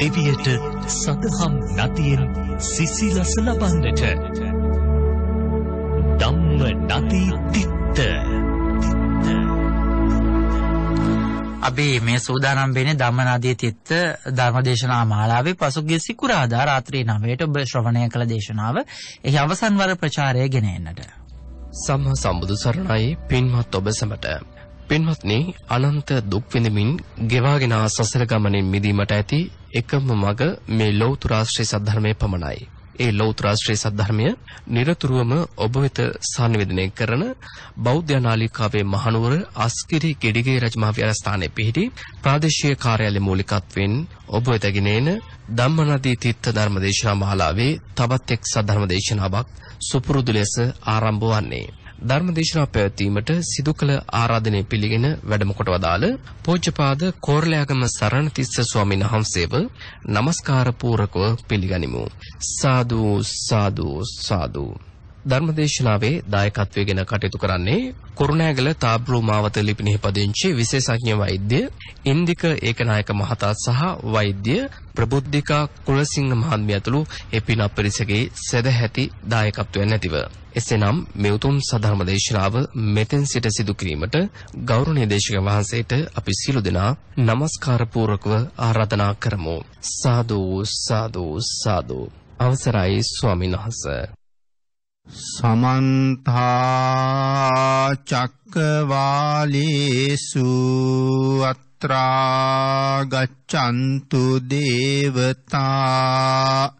දෙවියට සදහම් නතියෙන් සිසිලස ලබන්නට ධම්ම නති තිත්ත අපි මේ සූදානම් වෙන්නේ ධම්ම නදී තිත්ත ධර්මදේශනා මාලාවේ පසුගිය සිකුරාදා රාත්‍රී 9ට ඔබ ශ්‍රවණය කළ දේශනාව එහි අවසන් වර ප්‍රචාරය ගෙන එන්නට සම්මා සම්බුදු සරණයි පින්වත් ඔබ සැමට පින්වත්නි අනන්ත දුක් විඳමින් ගෙවාගෙන සසර ගමනින් මිදීමට ඇති එකම මඟ මේ ලෞතර ආශ්‍රේ සද්ධර්මයේ පමණයි. ඒ ලෞතර ආශ්‍රේ සද්ධර්මය নিরතුරුවම ඔබ වෙත sannivedanaya කරන බෞද්ධ නාලිකාවේ මහනුවර අස්කිරි ගෙඩිගේ රජමහා විහාරස්ථානයේ පිහිටි ප්‍රාදේශීය කාර්යාලයේ මූලිකත්වයෙන් ඔබ වෙත ගෙනෙන ධම්මනදී තිත්ත ධර්මදේශනා මාලාවේ තවත් එක් සද්ධර්ම දේශනාවක් සුපුරුදු ලෙස ආරම්භ වන්නේ ධර්මදේශනා පැවැත්වීමට සිදු කළ ආරාධනය පිළිගෙන වැඩම කොට වදාළ පෝච්චපාද කෝරළයාගම සරණතිස්ස ස්වාමීන් වහන්සේව নমස්කාර පූරකව පිළිගනිමු. සාදු සාදු සාදු. ධර්මදේශනාවේ දායකත්වයේගෙන කටයුතු කරන්නේ කුරුණෑගල තාබ්‍රෝ මාවත ලිපිනෙහි පදිංචි විශේෂඥ වෛද්‍ය ඉන්දික ඒකනායක මහතා සහ වෛද්‍ය ප්‍රබුද්ධිකා කුලසිංහ මහත්මිය ඇතුළු එපින පරිසරයේ සදැහැති දායකත්වයෙන් ඇතිව එසේනම් මේ උතුම් සධර්ම දේශනාව මෙතෙන් සිට සිදු කිරීමට ගෞරවනීය දේශක වහන්සේට අපි සියලු දෙනා নমස්කාර පූර්වකව ආරාධනා කරමු සාදු සාදු සාදු අවසරයි ස්වාමීන් වහන්ස සමන්ත චක්කවාලේසු අත්‍රා ගච්ඡන්තු දේවතා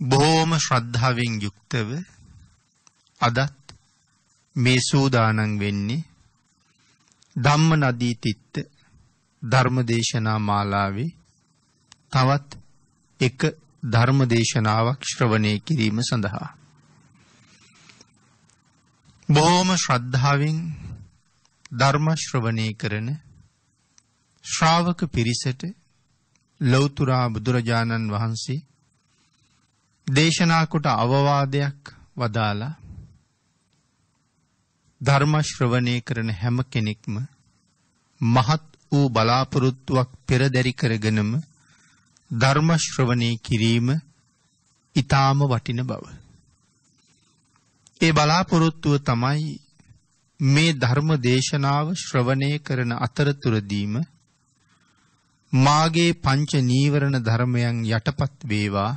බොහෝම ශ්‍රද්ධාවෙන් යුක්තව අදත් මේ සූදානම් වෙන්නේ ධම්ම නදී තිත්ත ධර්මදේශනා මාලාවේ තවත් එක ධර්මදේශනාවක් ශ්‍රවණය කිරීම සඳහා බොහොම ශ්‍රද්ධාවෙන් ධර්ම ශ්‍රවණය කරන ශ්‍රාවක පිරිසට ලෞතර බුදුරජාණන් වහන්සේ දේශනා කොට අවවාදයක් වදාලා ධර්ම ශ්‍රවණය කරන හැම කෙනෙක්ම මහත් වූ බලාපොරොත්තුවක් පෙරදරි කරගෙනම ධර්ම ශ්‍රවණය කිරීම ඊටාම වටින බව. ඒ බලාපොරොත්තුව තමයි මේ ධර්ම දේශනාව ශ්‍රවණය කරන අතරතුරදීම මාගේ පංච නීවරණ ධර්මයන් යටපත් වේවා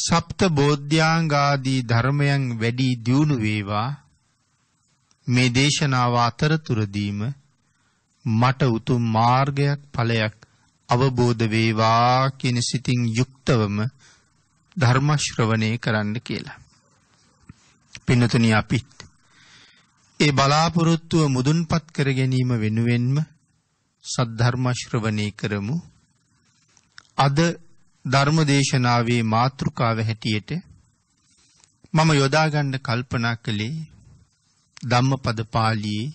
සප්ත බෝධ්‍යාංගාදී ධර්මයන් වැඩි දියුණු වේවා මේ දේශනාව අතරතුරදීම මට උතුම් මාර්ගයක් ඵලයක් අවබෝධ වේවා කියන සිතින් යුක්තවම ධර්ම ශ්‍රවණේ කරන්න කියලා. පින්නතුනි අපිත් ඒ බලාපොරොත්තුව මුදුන්පත් කර ගැනීම වෙනුවෙන්ම සද්ධර්ම ශ්‍රවණේ කරමු. අද ධර්මදේශනාවේ මාතෘකාව හැටියට මම යොදා ගන්න කල්පනා කළේ ධම්මපද පාළියේ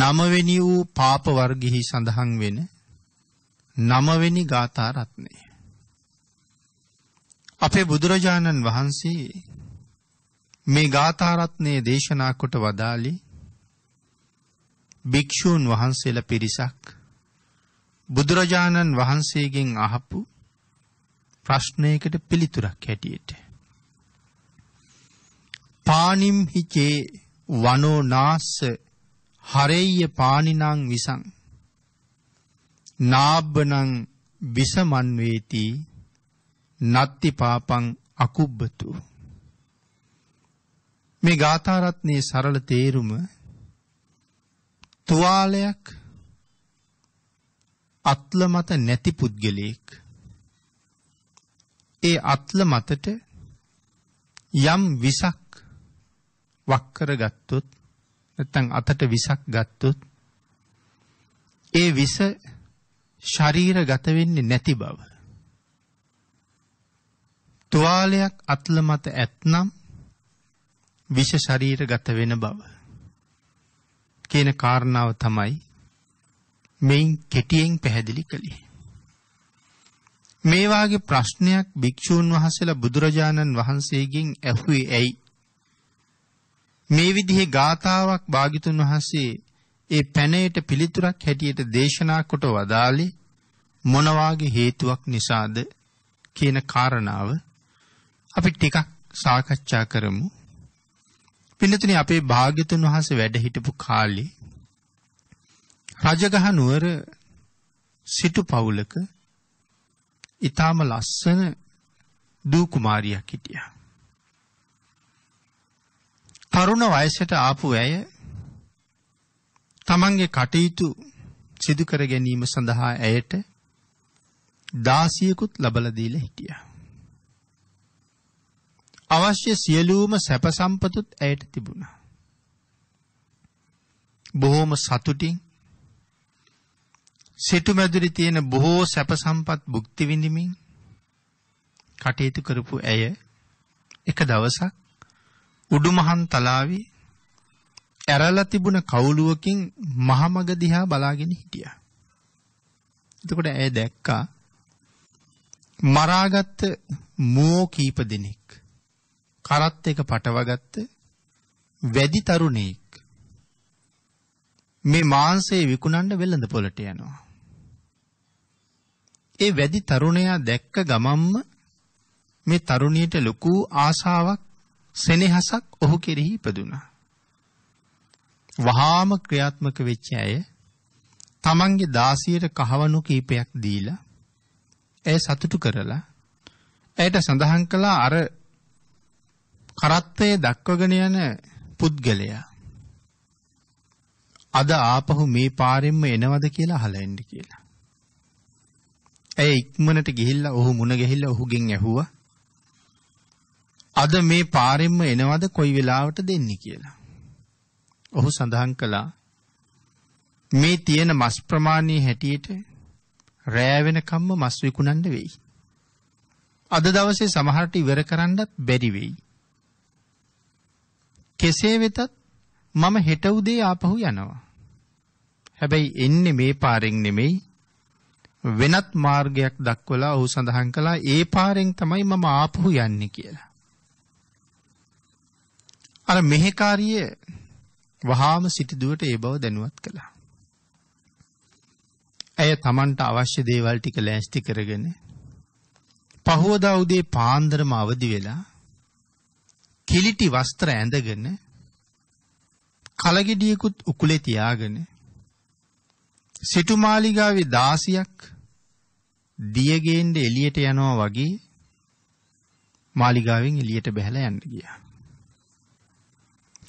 නවවෙනි වූ පාප වර්ගෙහි සඳහන් වෙන නවවෙනි ගාථා රත්නය. අපේ බුදුරජාණන් වහන්සේ මේ ගාථා රත්නයේ දේශනා කොට වදාළේ භික්ෂූන් වහන්සේලා පිරිසක් බුදුරජාණන් වහන්සේගෙන් අහපු ප්‍රශ්නයකට පිළිතුරක් හැටියට. පානිම් හිචේ වනෝ නාස්ස හරෙය්‍ය පානිනං විසං නාබ්බනං විසමන් වේති නත්ති පාපං අකුබ්බතු මේ ගාථා රත්නයේ සරල තේරුම තුවාලයක් අත්ල මත නැති පුද්ගලයෙක් ඒ අත්ල මතට යම් විසක් වක් කරගත්තොත් නැත්නම් අතට විසක් ගත්තොත් ඒ විස ශරීරගත වෙන්නේ නැති බව තුවාලයක් අත්ල මත ඇත්නම් විෂ ශරීරගත වෙන බව කියන කාරණාව තමයි මෙයින් කෙටියෙන් පැහැදිලි කළේ. මේ වාගේ ප්‍රශ්නයක් භික්ෂූන් වහන්සේලා බුදුරජාණන් වහන්සේගෙන් ඇහුවේ ඇයි? මේ විදිහේ ගාතාවක් භාගිතුන් වහන්සේ ඒ පැනයට පිළිතුරක් හැටියට දේශනා කොට වදාළේ මොන වාගේ හේතුවක් නිසාද කියන කාරණාව අපි ටිකක් සාකච්ඡා කරමු. පින්නතුනි අපේ භාග්‍යතුන් වහන්සේ වැඩ හිටපු කාලේ රජගහ නුවර සිටු පවුලක ඊටාම ලස්සන දූ කුමාරියක් හිටියා. තරුණ වයසට ආපු ඇය තමන්ගේ කටයුතු සිදු කර ගැනීම සඳහා ඇයට දාසියෙකුත් ලබලා දීලා හිටියා. අවශ්‍ය සියලුම සැප සම්පතුත් ඇයට තිබුණා. බොහොම සතුටින් සිටුමැදුරි තියෙන බොහෝ සැප සම්පත් භුක්ති විඳිමින් කටයුතු කරපු ඇය එක දවසක් උඩුමහන් තලාවේ ඇරලා තිබුණ කවුළුවකින් මහමග දිහා බලාගෙන හිටියා. එතකොට ඇය දැක්කා මරාගත්ත මෝ කීප දෙනෙක් කරත් එක පටවගත්ත වැඩි තරුණෙක් මේ මාංශය විකුණන්න වෙළඳ පොළට යනවා. ඒ වැඩි තරුණයා දැක්ක ගමම්ම මේ තරුණියට ලොකු ආසාවක් සෙනෙහසක් ඔහු කෙරෙහි ඉපදුනා. වහාම ක්‍රියාත්මක වෙච්ච අය තමන්ගේ දාසියට කහවණු කීපයක් දීලා ඇය සතුටු කරලා ඇයට සඳහන් කළා අර කරත්තයේ දක්වගෙන යන පුද්ගලයා අද ආපහු මේ පාරෙන්ම එනවද කියලා අහලා ඉන්න කියලා. ඇය ඉක්මනට ගිහිල්ලා ඔහු මුණ ගැහිලා ඔහුගෙන් ඇහුවා අද මේ පාරෙන්ම එනවද කොයි වෙලාවට දෙන්නේ කියලා. ඔහු සඳහන් කළා මේ තියෙන මස් ප්‍රමාණයේ හැටියට රෑ වෙනකම්ම මස් විකුණන්න වෙයි. අද දවසේ සමහරට ඉවර කරන්නත් බැරි වෙයි. කෙසේ වෙතත් මම හෙට උදේ ආපහු යනවා. හැබැයි එන්නේ මේ පාරෙන් නෙමෙයි වෙනත් මාර්ගයක් දක්වලා ඔහු සඳහන් කළා ඒ පාරෙන් තමයි මම ආපහු යන්නේ කියලා. අර මෙහෙකාරිය වහාම සිටිදුවට ඒ බව දැනුවත් කළා. ඇය Tamanට අවශ්‍ය දේවල් ටික ලෑස්ති කරගෙන පහවදා උදේ පාන්දරම අවදි වෙලා කිලිටි වස්ත්‍ර ඇඳගෙන කලගෙඩියකුත් උකුලේ තියාගෙන සිටුමාලිගාවේ 16ක් දියගෙන් එළියට යනවා වගේ මාලිගාවෙන් එළියට බැහැලා යන්න ගියා.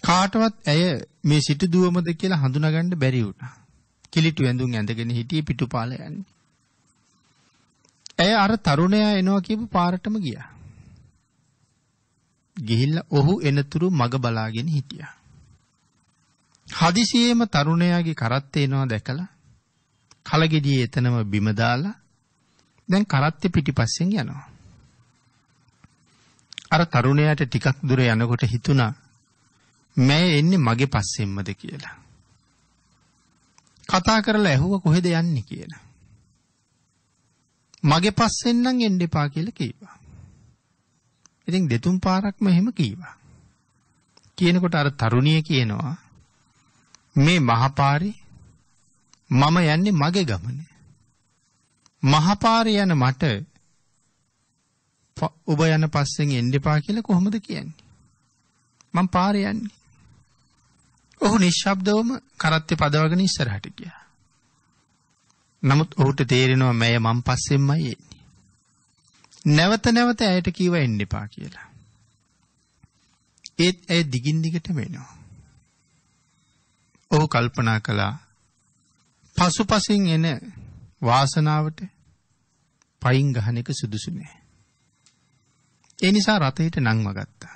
කාටවත් ඇය මේ සිටු දුවමද කියලා හඳුනාගන්න බැරි වුණා. කිලිටු ඇඳුම් ඇඳගෙන හිටියේ පිටුපාල යන්නේ. ඇය අර තරුණයා එනවා කියපු පාරටම ගියා. ගිහිල්ලා ඔහු එනතුරු මග බලාගෙන හිටියා. හදිසියෙම තරුණයාගේ කරත්තේ එනවා දැකලා කලගෙඩිය එතනම බිම දාලා දැන් කරත්තේ පිටිපස්සෙන් යනවා. අර තරුණයාට ටිකක් දුර යනකොට හිතුණා මෑ එන්නේ මගේ පස්සෙන්මද කියලා. කතා කරලා ඇහුව කොහෙද යන්නේ කියලා. මගේ පස්සෙන් නම් එන්න එපා කියලා කීවා. ඉතින් දෙතුන් පාරක්ම එහෙම කීවා. කියනකොට අර තරුණිය කියනවා මේ මහපාරේ මම යන්නේ මගේ ගමන. මහපාරේ යන මට ඔබ යන පස්සෙන් එන්න එපා කියලා කොහොමද කියන්නේ? මම පාරේ යන්නේ. ඔහු නිශ්ශබ්දවම කරත්තේ පදවගෙන ඉස්සරහට ගියා. නමුත් ඔහුට තේරෙනවා මෑය මං පස්සෙන්මයි එන්නේ. නැවත නැවත ඇයට කීව එන්න එපා කියලා. ඒත් ඇය දිගින් දිගටම එනවා. ඔහු කල්පනා කළා පසුපසින් එන වාසනාවට පයින් ගහන එක සුදුසු නෑ. ඒ නිසා රතයට නංව ගත්තා.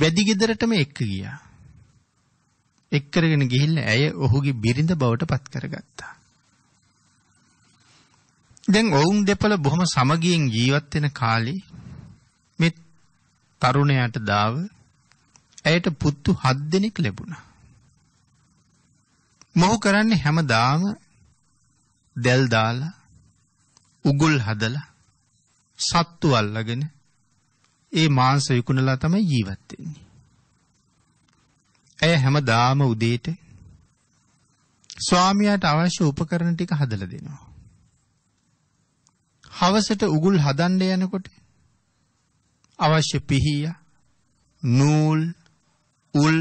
වැදිගෙදරටම එක්ක ගියා. එක්කරගෙන ගිහිල්ල ඇය ඔහුගේ බිරිඳ බවට පත් කරගත්තා. දැන් ඔවුන් දෙපළ බොහොම සමගියෙන් ජීවත් වෙන කාලේ මේ තරුණයාට දාව ඇයට පුත්තු 7 දෙනෙක් ලැබුණා. මොහු කරන්නේ හැමදාම දැල් දාලා උගුල් හදලා සත්තු අල්ලගෙන ඒ මාංශ විකුණලා තමයි ජීවත් වෙන්නේ. ඇය හැමදාම උදේට ස්වාමියාට අවශ්‍ය උපකරණ ටික හදලා දෙනවා. හවසට උගුල් හදන්න යනකොට අවශ්‍ය පිහිය, නූල්, උල්,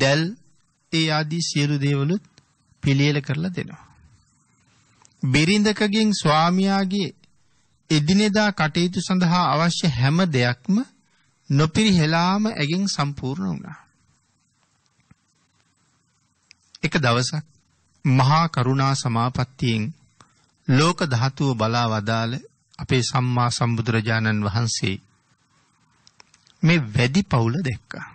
දැල් ඒ ආදී සියලු දේවලුත් පිළියෙල කරලා දෙනවා. බිරිඳකගෙන් ස්වාමියාගේ එදිනෙදා කටයුතු සඳහා අවශ්‍ය හැම දෙයක්ම නොපිරිහෙලාම ඇගෙන් සම්පූර්ණ වුණා. එක දවසක් මහා කරුණා සමාපත්තියෙන් ලෝක ධාතුව බලා වදාළ අපේ සම්මා සම්බුදුරජාණන් වහන්සේ මේ වැඩි පවුල දැක්කා.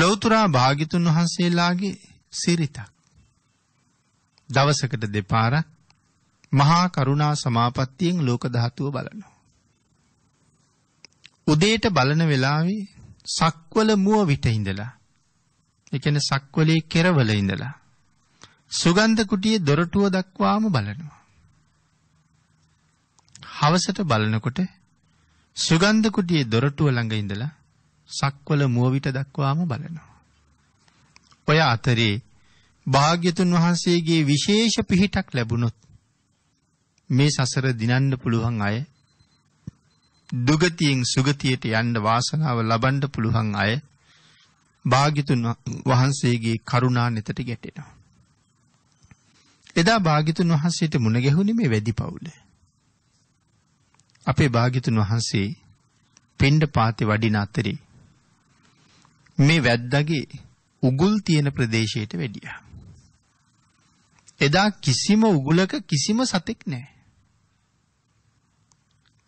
ලෞතුරා භාගිතුන් වහන්සේලාගේ සිරිතක්. දවසකට දෙපාරක් මහා කරුණා සමාපත්තියෙන් ලෝක ධාතුව බලනවා. උදේට බලන වෙලාවේ සක්වල මුව විට ඉඳලා ඒ කියන්නේ සක්වලේ කෙරවල ඉඳලා සුගන්ධ කුටියේ දොරටුව දක්වාම බලනවා. හවසට බලනකොට සුගන්ධ කුටියේ දොරටුව ළඟ ඉඳලා සක්වල මුවවිට දක්වාම බලනවා. ඔය අතරේ භාග්‍යතුන් වහන්සේගේ විශේෂ පිහිටක් ලැබුණොත් මේ සසර දිනන්න පුළුවන් අය දුගතියෙන් සුගතියට යන්න වාසනාව ලබන්න පුළුවන් අය භාග්‍යතුන් වහන්සේගේ කරුණා නෙතට ගැටෙනවා. එදා භාග්‍යතුන් වහන්සේට මුණ ගැහුණේ මේ වැඩි පවුල. අපේ භාග්‍යතුන් වහන්සේ පින්ඩ පාති වඩින අතරේ මේ වැද්දාගේ උගුල් තියෙන ප්‍රදේශයට වැඩියා. එදා කිසිම උගුලක කිසිම සතෙක් නැහැ.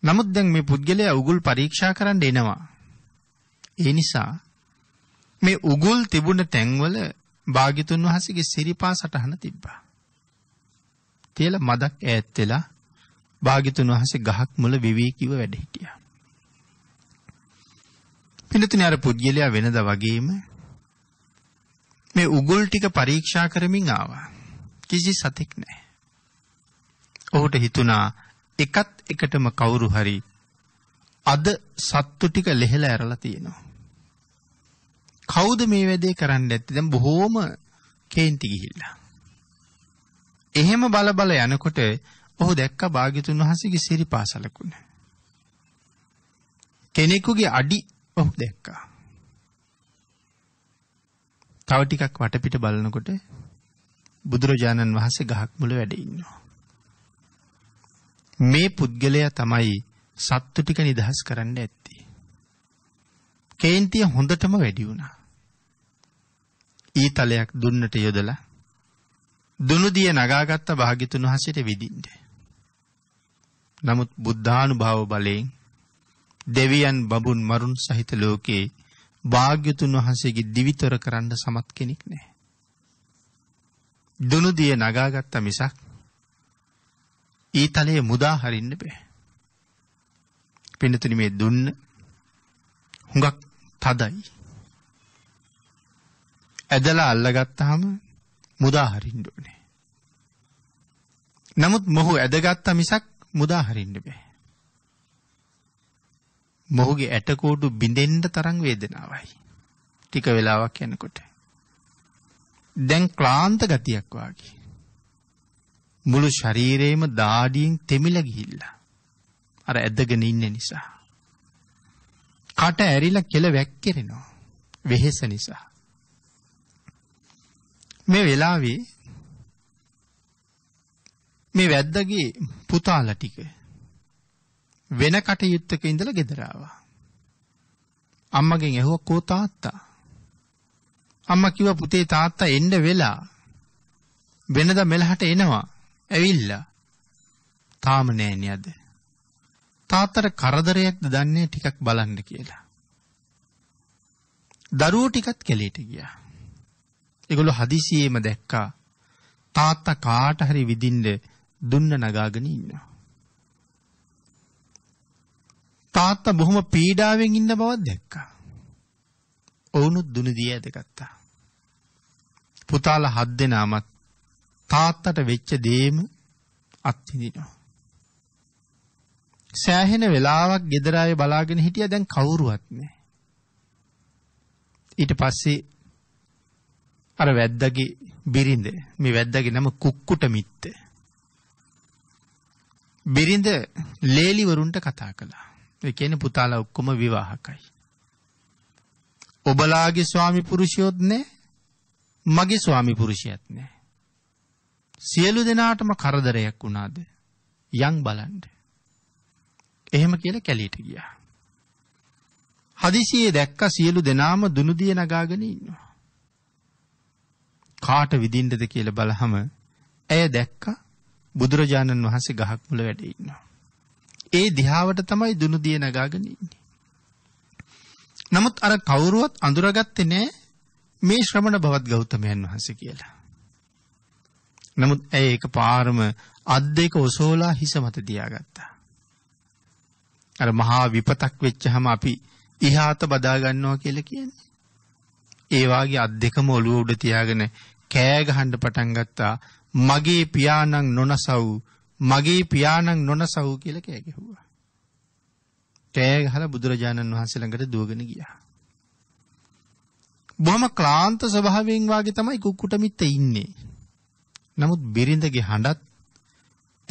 නමුත් දැන් මේ පුද්ගලයා උගුල් පරීක්ෂා කරන්න එනවා. ඒ නිසා මේ උගුල් තිබුණ තැන්වල භාග්‍යතුන් වහන්සේගේ සිරිපා සටහන තිබ්බා. තියලා මදක් ඈත් වෙලා භාග්‍යතුන් වහන්සේ ගහක් මුල විවේකීව වැඩ හිටියා. පිළිතුනේ අර පුජ්‍යලයා වෙනදා වගේම මේ උගුල් ටික පරීක්ෂා කරමින් ආවා. කිසි සතෙක් නැහැ. ඔහුට හිතුණා එකත් එකටම කවුරු හරි අද සත්තු ටික ලෙහෙලා ඇරලා තියෙනවා. කවුද මේ වැඩේ කරන්න ඇත්තේ? දැන් බොහෝම කේන්ති ගිහිල්ලා. එහෙම බල බල යනකොට ඔහු දැක්ක භාග්‍යතුන් වහන්සේගේ සිරිපාසලකුණ. කෙනෙකුගේ අඩි ඔහු දැක්කා. තව ටිකක් වටපිට බලනකොට බුදුරජාණන් වහන්සේ ගහක් මුල වැඩ ඉන්නවා. මේ පුද්ගලයා තමයි සත්තු ටික නිදහස් කරන්න ඇත්තේ. කේන්තිය හොඳටම වැඩි වුණා. ඊතලයක් දුන්නට යොදලා දුනුදිය නගාගත්ත භාග්‍යතුන් වහන්සේට විදින්න. නමුත් බුද්ධානුභාව බලයෙන් දෙවියන් බඹුන් මරුන් සහිත ලෝකේ භාග්‍යතුන් වහන්සේගේ දිවිතර කරන්න සමත් කෙනෙක් නැහැ. දුනුදිය නගාගත්ත මිසක් ඊතලයේ මුදා හරින්න බෑ. පින්නතුනි මේ දුන්න හුඟක් තදයි. ඇදලා අල්ලගත්තාම මුදා හරින්න ඕනේ. නමුත් මොහු ඇදගත්ත මිසක් මුදා හරින්න බෑ. මොහුගේ ඇටකෝඩු බිඳෙන්ඩ තරං වේදෙනාවයි. ටික වෙලාවක් යනකොට. දැන් ක්ලාන්ත ගතියක් වගේ. මුළු ශරීරයේම දාඩියෙන් තෙමිල ගිහිල්ලා. අර ඇදගෙන ඉන්න නිසා. කට ඇරිලා කෙල වැක්කිරෙනවා. වෙහෙස නිසා. මේ වෙලාවේ මේ වැද්දගේ පුතාලා ටික වෙන කටයුත්තක ඉඳලා ගෙදර ආවා. අම්මගෙන් ඇහුවා "කෝ තාත්තා?" අම්මා කිව්වා "පුතේ තාත්තා එන්න වෙලා. වෙනද මෙලහට එනවා. ඇවිල්ලා. තාම නෑනේ අද." තාත්තට කරදරයක්ද දන්නේ ටිකක් බලන්න කියලා. දරුවෝ ටිකත් කැලේට ගියා. ඒගොල්ලෝ හදිසියෙම දැක්කා තාත්තා කාට හරි විදින්න දුන්න නගාගෙන ඉන්නවා. තාත්තා බොහොම පීඩාවෙන් ඉන්න බවක් දැක්කා. ඔවුනුත් දුනදී ඇදගත්තා. පුතාලා හත් දෙනාමත් තාත්තට වෙච්ච දේම අත්විඳිනවා. සෑහෙන වෙලාවක් ගෙදර අය බලාගෙන හිටියා දැන් කවුරුවත් නැහැ. ඊට පස්සේ අර වැද්දාගේ බිරිඳ මේ වැද්දාගේ නම කුක්කුට මිත්ත. බිරිඳ ලේලිවරුන්ට කතා කළා. එකන පුතාලා ඔක්කොම විවාහකයි. ඔබලාගේ ස්වාමි පුරුෂයොත් නෑ මගේ ස්වාමි පුරුෂයත් නෑ. සියලු දෙනාටම කරදරයක් වුණාද යං බලන්ඩ. එහෙම කියල කැලීට ගියා. හදිසියේ දැක්ක සියලු දෙනාම දුනුදිය නගාගෙන ඉන්නවා. කාට විදින්ටද කියල බලහම ඇය දැක්ක බුදුරජාණන් වහන්සේ ගහක් මුල වැඩඉන්නවා. ඒ දිහාවට තමයි දුනුදිය නගාගෙන ඉන්නේ. නමුත් අර කවුරුවත් අඳුරගත්තේ නෑ මේ ශ්‍රමණ බවත් ගෞතමයන් වහන්සේ කියලා. නමුත් ඇය ඒක පාරම අත් දෙක ඔසෝලා හිස මත තියාගත්තා. අර මහා විපතක් වෙච්චහම අපි ඉහාත බදා ගන්නවා කියලා කියන්නේ. ඒ වාගේ අත් දෙකම ඔළුව උඩ තියාගෙන කෑ ගහන්න පටන් ගත්තා. මගේ පියාණන් නොනසව් මගේ පියාණන් නොනසහු කියලා කෑ ගැහුවා. කෑ ගහලා බුදුරජාණන් වහන්සේ ළඟට දුවගෙන ගියා. බොහොම ක්ලාන්ත ස්වභාවයෙන් වාගේ තමයි කුක්කුට මිත්ත ඉන්නේ. නමුත් බිරිඳගේ හඬත්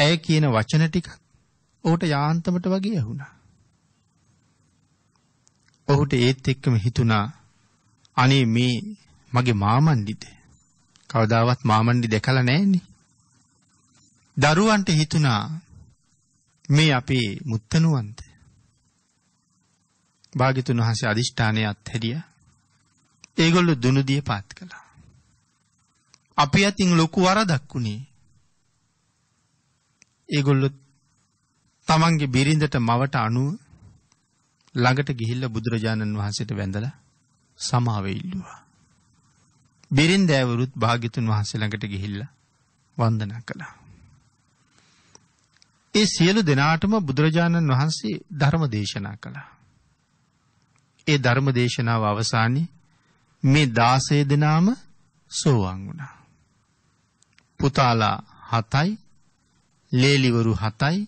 ඇය කියන වචන ටික ඔහුට යාන්තමට වගේ ඇහුණා. ඔහුට ඒත් එක්කම හිතුණා අනේ මේ මගේ මාමණ්ඩිද කවදාවත් මාමණ්ඩි දැකලා නැහනේ. දරුවන්ට හිතුණා මේ අපේ මුත්තනුවන්ත. භාග්‍යතුන් වහන්සේ අදිෂ්ඨානය අත්හැරියා. ඒගොල්ලෝ දුනුදිය පාත් කළා. අපි අතින් ලොකු වරදක් වුණේ. ඒගොල්ලෝ තමන්ගේ බිරිඳට මවට අනුව ළඟට ගිහිල්ලා බුදුරජාණන් වහන්සේට වැඳලා සමාව ඉල්ලුවා. බිරින්දෑවරුත් භාග්‍යතුන් වහන්සේ ළඟට ගිහිල්ලා වන්දනා කළා. ඒ සියලු දෙනාටම බුදුරජාණන් වහන්සේ ධර්ම දේශනා කළා. ඒ ධර්ම දේශනාව අවසානයේ මේ 16 දෙනාම සෝවාන් වුණා. පුතාලා 7යි, ලේලිවරු 7යි,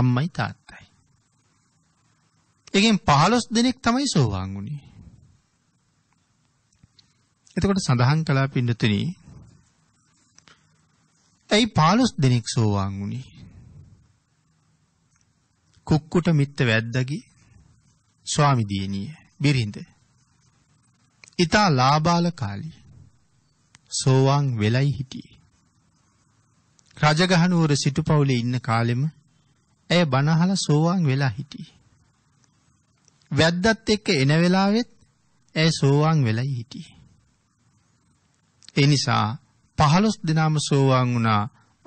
අම්මයි තාත්තයි. එකෙන් 15 දෙනෙක් තමයි සෝවාන් වුණේ. එතකොට සඳහන් කළා පින්නතුනි ඇයි 15 දෙනෙක් සෝවාන් වුණේ? කුක්කුට මිත්ත වැද්දගි ස්වාමිදීනීය බිරිඳ. ඊතා ලාබාල කාලී සෝවාන් වෙලයි හිටියේ. රජගහනුවර සිටුපවුලේ ඉන්න කාලෙම ඇය බනහල සෝවාන් වෙලා හිටියේ. වැද්දත් එක්ක එන වෙලාවෙත් ඇය සෝවාන් වෙලයි හිටියේ. ඒ නිසා 15 දිනාම සෝවාන් වුණා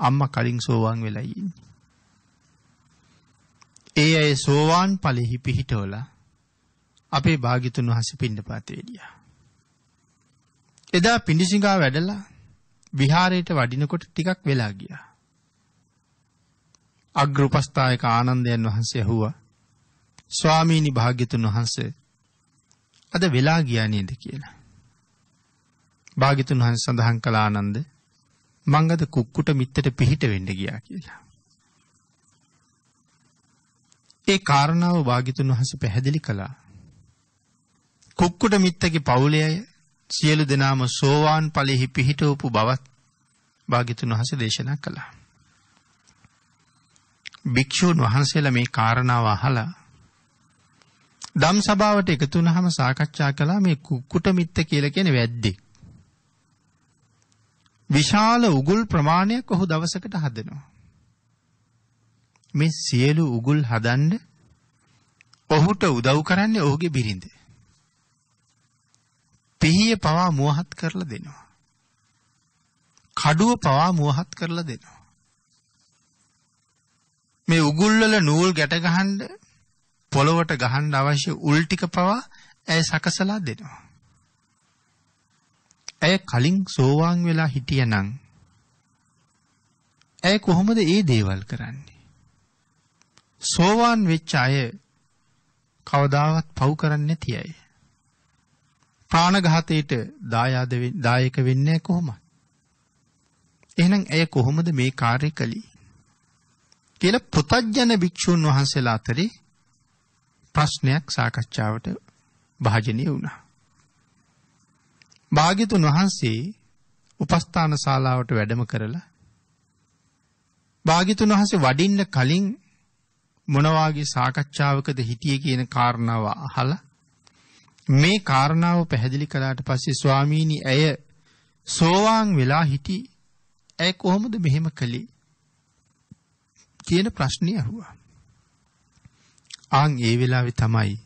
අම්මා කලින් සෝවාන් වෙලයි ඉන්නේ. ඒ අය සෝවාන් පලෙහි පිහිටෝල අපේ භාගිතුන් වහස පිණ්ඩ පාතේඩිය. එදා පිඩිසිංගා වැඩලා විහාරයට වඩිනකොට ටිකක් වෙලා ගිය. අග්‍රපස්ථායක ආනන්දයන් වහන්සේ හුව ස්වාමීණි භාග්‍යතුන් වහන්සේ අද වෙලා ගියානේද කියලා. භාගිතුන් වහන් සඳහන් කලානන්ද මංගද කුක්කුට මිත්තට පිහිට වෙඩ ගියා කියලා. ඒ කාරණාව භාගිතුන් වහස පැහැදිලි කළා. කුක්කුට මිත්තගේ පවුලේ අය සියලු දෙනාම සෝවාන් ඵලෙහි පිහිටවපු බවත් භාගිතුන් වහස දේශනා කළා. භික්ෂූන් වහන්සේලා මේ කාරණාව අහලා ධම් සභාවට එකතු වුණාම සාකච්ඡා කළා මේ කුක්කුට මිත්ත කියලා කියන වැද්දේ. විශාල උගුල් ප්‍රමාණයක් ඔහු දවසකට හදනවා. මේ සියලු උගුල් හදන්න ඔහුට උදව් කරන්නේ ඔහුගේ බිරිඳ. පිහිය පවා මෝහත් කරලා දෙනවා. කඩුව පවා මෝහත් කරලා දෙනවා. මේ උගුල් වල නූල් ගැට ගහන්න පොළවට ගහන්න අවශ්‍ය උල් ටික පවා ඇය සකසලා දෙනවා. ඇය කලින් සෝවාන් වෙලා හිටියනම් ඇය කොහොමද ඒ දේවල් කරන්නේ? සෝවාන් වෙච්ච අය කවදාවත් පව් කරන්නේ තියයි. ප්‍රාණඝාතයට දායාද දායක වෙන්නේ කොහොමද? එහෙනම් ඇය කොහොමද මේ කාර්ය කළේ? කියලා පුතඥ භික්ෂුන් වහන්සේලා අතරේ ප්‍රශ්නයක් සාකච්ඡාවට භාජනය වුණා. භාග්‍යතුන් වහන්සේ උපස්ථාන ශාලාවට වැඩම කරලා භාග්‍යතුන් වහන්සේ වඩින්න කලින් මොනවාගේ සාකච්ඡාවකද හිටියේ කියන කාරණාව අහලා මේ කාරණාව පැහැදිලි කළාට පස්සේ ස්වාමීනි ඇය සෝවාන් වෙලා හිටි ඇය කොහොමද මෙහෙම කළේ කියන ප්‍රශ්නය ඇහුවා. ආන් ඒ වෙලාවේ තමයි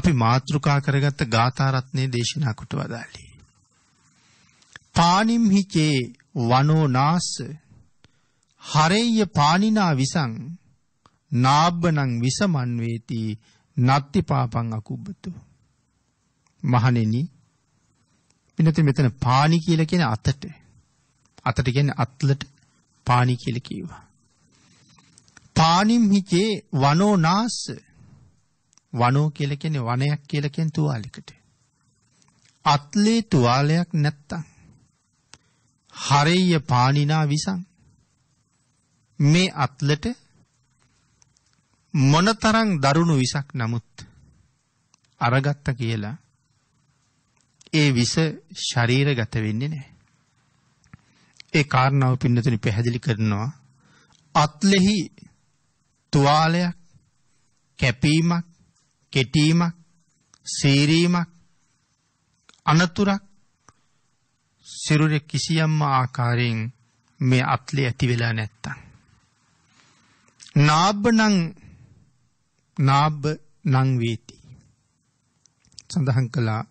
අපි මාත්‍රිකා කරගත්ත ගාථා රත්නේ දේශනා කොට වදාළේ. පානිම් හිචේ වනෝ නාස හරෙය්‍ය පානිනා විසං නාබ්බනං විසමන් වේති නත්ති පාපං අකුබ්බතු මහණෙනි පින්නත මෙතන පාණි කියලා කියන අතට අතට කියන්නේ අත්ලට පාණි කියලා කියවා පාණිම් හිචේ වනෝ නාස වනෝ කියලා කියන්නේ වනයක් කියලා කියන තුවාලයකට අත්ලේ තුවාලයක් නැත්තම් හරෙය්‍ය පාණිනා විසං මේ අත්ලට මොනතරං දරුණු විසක් නමුත් අරගත්ත කියලා ඒ විස ශරීර ගත වෙන්නේ නෑ. ඒ කාරණාව පින්නතුනි පැහැදිලි කරනවා අත්ලෙහි තුවාලයක් කැපීමක් කෙටීමක් සීරීමක් අනතුරක් සිරුරේ කිසියම්ම ආකාරයෙන් මේ අත්ලේ ඇති වෙලා නැත්තම් නාබ්බනම් නාබ්බ නංවේති. සඳහන් කළා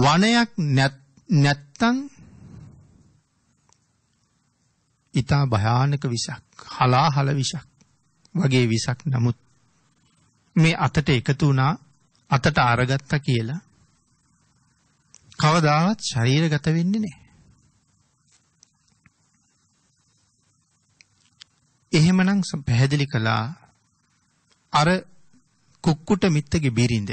වනයක් නැත්තං ඉතා භයානක විසක් හලා හල විසක් වගේ විසක් නමුත් මේ අතට එකතු වුණා අතට අරගත්ත කියලා කවදාවත් ශරීරගත වෙන්නේ නෑ. එහෙමනම් පැහැදිලි කළා අර කුක්කුට මිත්තගේ බිරිඳ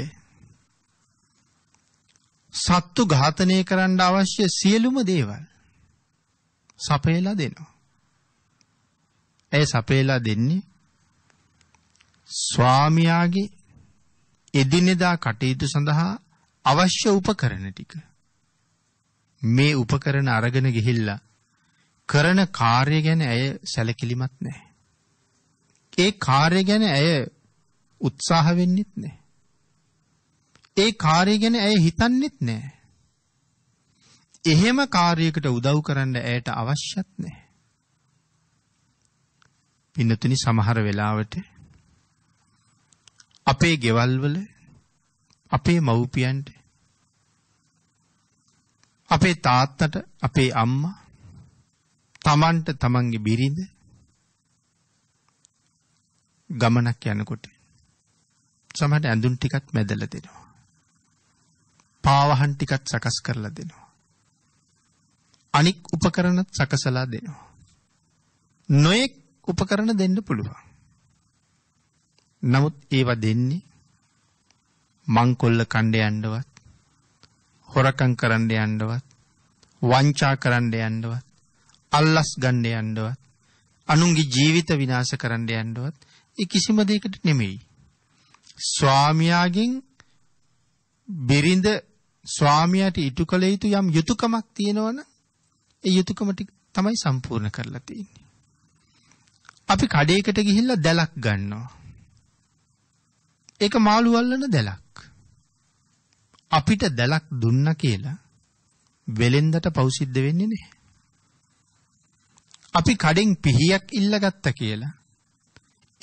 සත්තු ඝාතනය කරන්න අවශ්‍ය සියලුම දේවල් සපයලා දෙනවා. ඇය සපයලා දෙන්නේ ස්වාමියාගේ එදිනෙදා කටයුතු සඳහා අවශ්‍ය උපකරණ ටික. මේ උපකරණ අරගෙන ගිහිල්ලා කරන කාර්ය ගැන ඇය සැලකිලිමත් නැහැ. ඒ කාර්ය ගැන ඇය උත්සාහ වෙන්නෙත් නැහැ. ඒ කාර්යය ගැන ඇය හිතන්නෙත් නැහැ. එහෙම කාර්යයකට උදව් කරන්න ඇයට අවශ්‍යත් නැහැ. පින්නතුනි සමහර වෙලාවට අපේ ගෙවල් වල අපේ මව්පියන්ට අපේ තාත්තට අපේ අම්මා තමන්ට තමන්ගේ බිරිඳ ගමනක් යනකොට සමහට ඇඳුම් ටිකත් මැදල දෙනවා. පාවහන් ටිකත් සකස් කරලා දෙනවා. අනික් උපකරණත් සකසලා දෙනවා. නොයෙක් උපකරණ දෙන්න පුළුවන්. නමුත් ඒවා දෙන්නේ මංකොල්ල කණ්ඩ යන්නවත් හොරකං කරන්න යන්නවත් වංචා කරන්න යන්නවත් අල්ලස් ගන්න යන්නවත් අනුන්ගේ ජීවිත විනාශ කරන්න යන්නවත් ඒ කිසිම දෙයකට නෙමෙයි. ස්වාමියාගෙන් බිරිඳ ස්වාමියාට ඉටු කළ යුතු යම් යුතුයකමක් තියෙනවනම් ඒ යුතුයකම තමයි සම්පූර්ණ කරලා තියෙන්නේ. අපි කඩේකට ගිහිල්ලා දැලක් ගන්නවා. ඒක මාළු අල්ලන දැලක්. අපිට දැලක් දුන්නා කියලා වෙලෙන්දට පෞසිද්ධ වෙන්නේ නැහැ. අපි කඩෙන් පිහියක් ඉල්ලගත්තා කියලා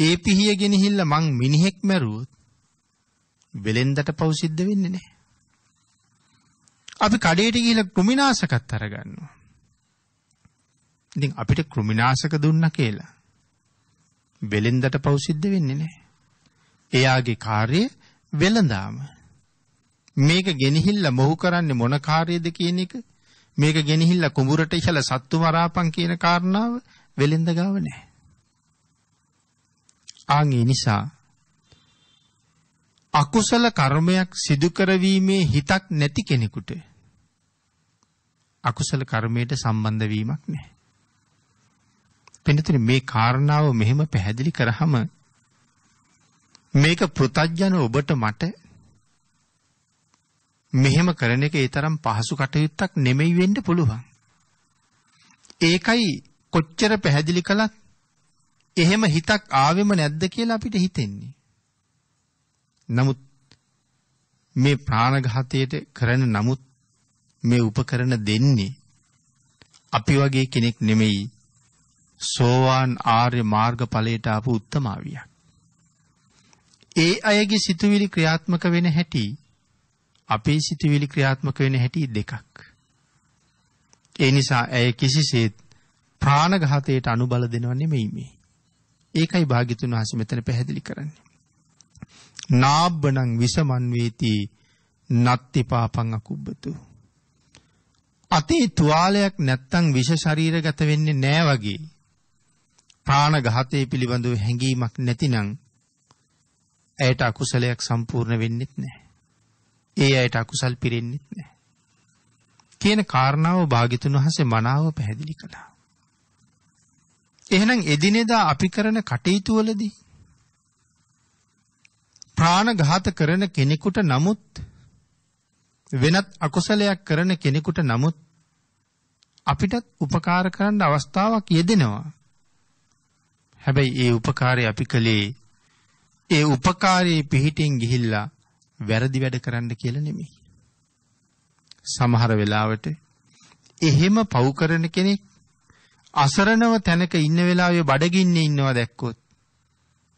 ඒ පිහිය ගෙනහිල්ලා මං මිනිහෙක් මැරුවොත් වෙලෙන්දට පව් සිද්ධ වෙන්නේ නැහැ. අපි කඩේට ගිහිල්ලා කෘමිනාශකත් අරගන්නවා. ඉතින් අපිට කෘමිනාශක දුන්නා කියලා වෙලෙන්දට පව් සිද්ධ වෙන්නේ නැහැ. එයාගේ කාර්යය වෙලඳාම. මේක ගෙනහිල්ලා මොහු කරන්නේ මොන කාර්යයද කියන එක මේක ගෙනහිල්ලා කුඹුරට ඉහළ සත්තු මරාපන් කියන කාරණාව වෙලෙන්ද ගාව නැහැ. ආන්ගේ නිසා අකුසල කර්මයක් සිදු කරවීමේ හිතක් නැති කෙනෙකුට අකුසල කර්මයට සම්බන්ධ වීමක් නැහැ. පින්නතුනි මේ කාරණාව මෙහෙම පැහැදිලි කරාම මේක පෘතජන ඔබට මට මෙහෙම කරන එක ඒ තරම් පහසු කටයුත්තක් නෙමෙයි වෙන්න පුළුවන්. ඒකයි කොච්චර පැහැදිලි කළත් එහෙම හිතක් ආවෙම නැද්ද කියලා අපිට හිතෙන්නේ. නමුත් මේ ප්‍රාණඝාතයට කරන නමුත් මේ උපකරණ දෙන්නේ අපි වගේ කෙනෙක් නෙමෙයි සෝවාන් ආර්ය මාර්ගඵලයට ආපු උත්තමාවියක්. ඒ අයගේ සිතුවිලි ක්‍රියාත්මක වෙන හැටි අපේ සිතුවිලි ක්‍රියාත්මක වෙන හැටි දෙකක්. ඒ නිසා ඇය කිසිසේත් ප්‍රාණඝාතයට අනුබල දෙනව නෙමෙයි මේ. ඒකයි භාග්‍යතුන් වහන්සේ මෙතන පැහැදිලි කරන්නේ. නාබ්බනං විසමන් වේති නත්ති පාපං අකුබ්බතු අතේ තුවාලයක් නැත්තම් විෂ ශරීරගත වෙන්නේ නෑ වගේ ප්‍රාණඝාතයේ පිළිබඳව හැඟීමක් නැතිනම් ඇයට අකුසලයක් සම්පූර්ණ වෙන්නෙත් නෑ ඒ ඇයට අකුසල් පිරෙන්නෙත් නෑ කියන කාරණාව භාග්‍යතුන් වහන්සේ මනාව පැහැදිලි කළා එහෙනම් එදිනෙදා අපි කරන කටයුතු වලදී ප්‍රාණඝාත කරන කෙනෙකුට නමුත් වෙනත් අකුසලයක් කරන කෙනෙකුට නමුත් අපිටත් උපකාර කරන්න අවස්ථාවක් යෙදෙනවා. හැබැයි ඒ උපකාරය අපි කළේ ඒ උපකාරයේ පිහිටින් ගිහිල්ලා වැරදි වැඩ කරන්න කියලා නෙමෙයි. සමහර වෙලාවට එහෙම පව් කරන කෙනෙක් අසරණව තැනක ඉන්න වෙලාවේ බඩගින්නේ ඉන්නවා දැක්කොත්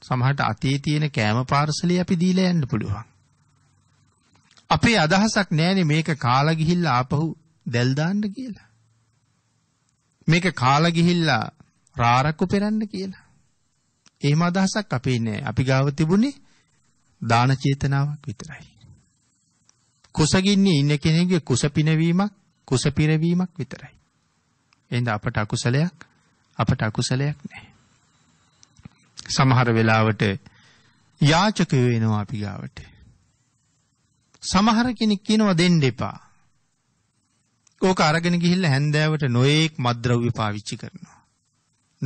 සමහරට අතේ තියෙන කෑම පාර්සලේ අපි දීලා යන්න පුළුවන්. අපේ අදහසක් නෑනේ මේක කාලා ගිහිල්ලා ආපහු දැල් දාන්න කියලා. මේක කාලා ගිහිල්ලා රාරක්කු පෙරන්න කියලා. එහෙම අදහසක් අපේ නෑ. අපි ගාව තිබුණේ දාන චේතනාවක් විතරයි. කුසගින්නේ ඉන්න කෙනෙකුගේ කුස පිනවීමක්, කුස පිරවීමක් විතරයි. එහෙනම් අපට අකුසලයක් අපට අකුසලයක් නෑ. සමහර වෙලාවට යාචක වෙනවා අපි ගාවට. සමහර කෙනෙක් කියනවා දෙන්න එපා. ඕක අරගෙන ගිහිල්ලා හැන්දෑවට නොයේක් මද්ද්‍රව්‍ය පාවිච්චි කරනවා.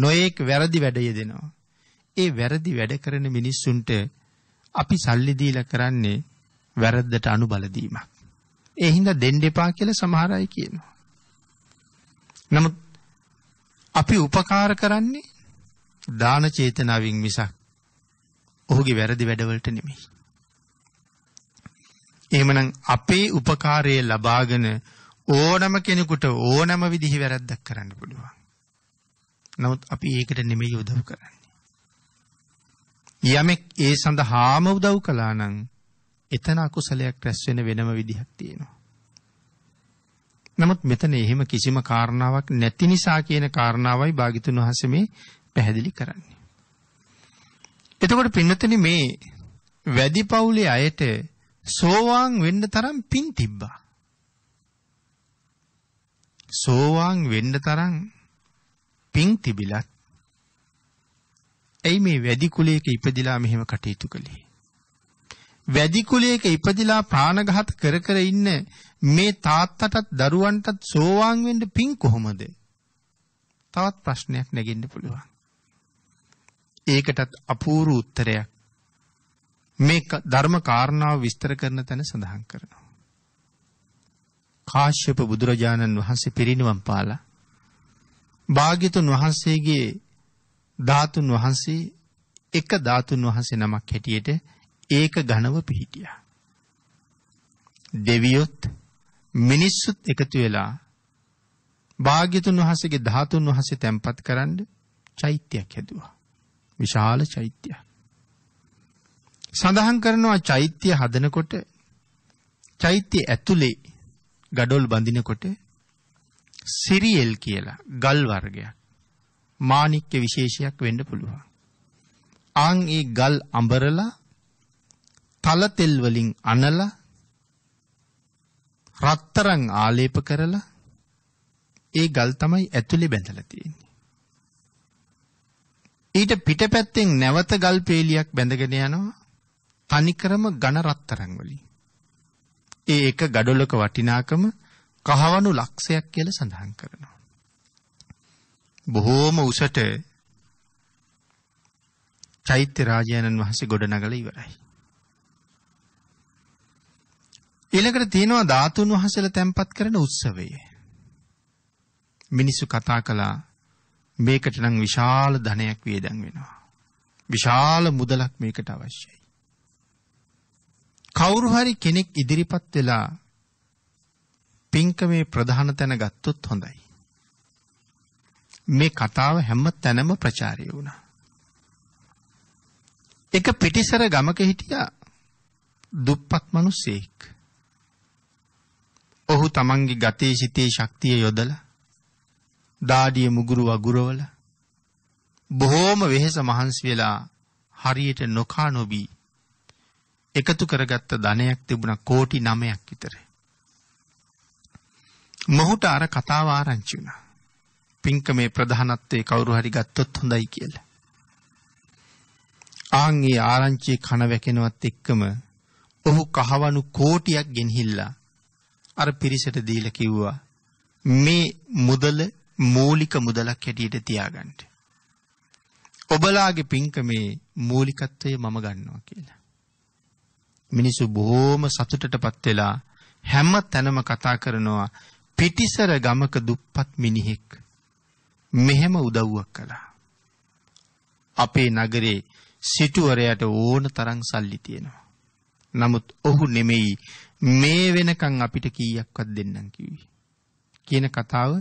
නොයේක් වැරදි වැඩ යෙදෙනවා. ඒ වැරදි වැඩ කරන මිනිස්සුන්ට අපි සල්ලි දීලා කරන්නේ වැරද්දට අනුබල දීමක්. ඒ හින්දා දෙන්න එපා කියලා සමහර අය කියනවා. නමුත් අපි උපකාර කරන්නේ දාන චේතනාවින් මිසක් ඔහුගේ වැරදි වැඩවලට නෙමෙයි. එහෙමනම් අපේ උපකාරය ලබාගෙන ඕනම කෙනෙකුට ඕනම විදිහේ වැරද්දක් කරන්න පුළුවන්. නමුත් අපි ඒකට නෙමෙයි උදව් කරන්නේ. යමෙක් ඒ සඳහාම උදව් කළා නම් එතන අකුසලයක් රැස් වෙන වෙනම විදිහක් තියෙනවා. නමුත් මෙතන එහෙම කිසිම කාරණාවක් නැති නිසා කියන කාරණාවයි භාගිතුන් වහන්සේ මේ පැහැදිලි කරන්නේ. එතකොට පින්නතනි මේ වැඩි පවුලේ අයට සෝවාන් වෙන්න තරම් පින් තිබ්බා. සෝවාන් වෙන්න තරම් පින් තිබිලත් ඇයි මේ වැඩි කුලයක ඉපදිලා මෙහෙම කටයුතු කළේ? වැඩි කුලයක ඉපදිලා ප්‍රාණඝාත කර කර ඉන්න මේ තාත්තටත් දරුවන්ටත් සෝවාන් වෙන්න පින් කොහොමද? තවත් ප්‍රශ්නයක් නැගෙන්න පුළුවන්. ඒකටත් අපූරු උත්තරයක් මේ ධර්ම කාරණාව විස්තර කරන තැන සඳහන් කරනවා. කාශ්‍යප බුදුරජාණන් වහන්සේ පිරිනිවන් පාලා භාග්‍යතුන් වහන්සේගේ ධාතුන් වහන්සේ එක ධාතුන් වහන්සේ නමක් හැටියට ඒක ඝනව පිහිටියා. දෙවියොත් මිනිස්සුත් එකතු වෙලා භාග්‍යතුන් වහන්සේගේ ධාතුන් වහන්සේ තැන්පත් කරන්න චෛත්‍යයක් හැදුවා. විශාල චෛත්‍යයක්. සඳහන් කරනවා චෛත්‍ය හදනකොට චෛත්‍ය ඇතුලේ gadol බඳිනකොට සිරියල් කියලා ගල් වර්ගයක් මාණික්ක විශේෂයක් වෙන්න පුළුවන්. ආන් ඒ ගල් අඹරලා තල තෙල් වලින් අනලා රත්තරන් ආලේප කරලා ඒ ගල් තමයි ඇතුලේ බැඳලා තියෙන්නේ. ඊට පිටපැත්තෙන් නැවත ගල් පේලියක් බැඳගෙන යනවා තනිකරම ඝන රත්තරන් වලින්. ඒ එක gadolක වටිනාකම කහවණු ලක්ෂයක් කියලා සඳහන් කරනවා. බොහෝම උසට චෛත්‍ය රාජයන්න් වහන්සේ ගොඩනගලා ඉවරයි. ඊළඟට තියෙනවා ධාතුන් වහන්සේලා තැන්පත් කරන උත්සවය. මිනිස්සු කතා කළා මේකට නම් විශාල ධනයක් වියදම් වෙනවා. විශාල මුදලක් මේකට අවශ්‍යයි. කවුරු හරි කෙනෙක් ඉදිරිපත් වෙලා පින්කමේ ප්‍රධාන තැන ගත්තොත් හොඳයි. මේ කතාව හැම තැනම ප්‍රචාරය වුණා. එක පිටිසර ගමක හිටියා දුප්පත් මිනිසෙක්. ඔහු තමන්ගේ ගතේ සිතේ ශක්තිය යොදලා දාඩිය මුගුරු වගුරවල බොහෝම වෙහෙස මහන්සි වෙලා හරියට නොකා නොබී එකතු කරගත්ත ධනයක් තිබුණා කෝටි 9ක් විතර. මොහුට අර කතාව ආරංචි වුණා. පින්කමේ ප්‍රධානත්වයේ කවුරු හරි ගත්තොත් හොඳයි කියලා. ආන් ඒ ආරංචියේ කන වැකෙනවත් එක්කම ඔහු කහවණු කෝටියක් ගෙනහිල්ලා අර පිරිසට දීලා කිව්වා මේ මුදල මූලික මුදලක් හැටියට තියාගන්න. ඔබලාගේ පින්කමේ මූලිකත්වය මම ගන්නවා කියලා. මිනිසු බොහෝම සතුටටපත් වෙලා හැම තැනම කතා කරනවා පිටිසර ගමක දුප්පත් මිනිහෙක් මෙහෙම උදව්වක් කළා. අපේ නගරේ සිටුවරයට ඕන තරම් සල්ලි තියෙනවා. නමුත් ඔහු නෙමෙයි මේ වෙනකන් අපිට කීයක්වත් දෙන්නම් කිව්වේ. කියන කතාව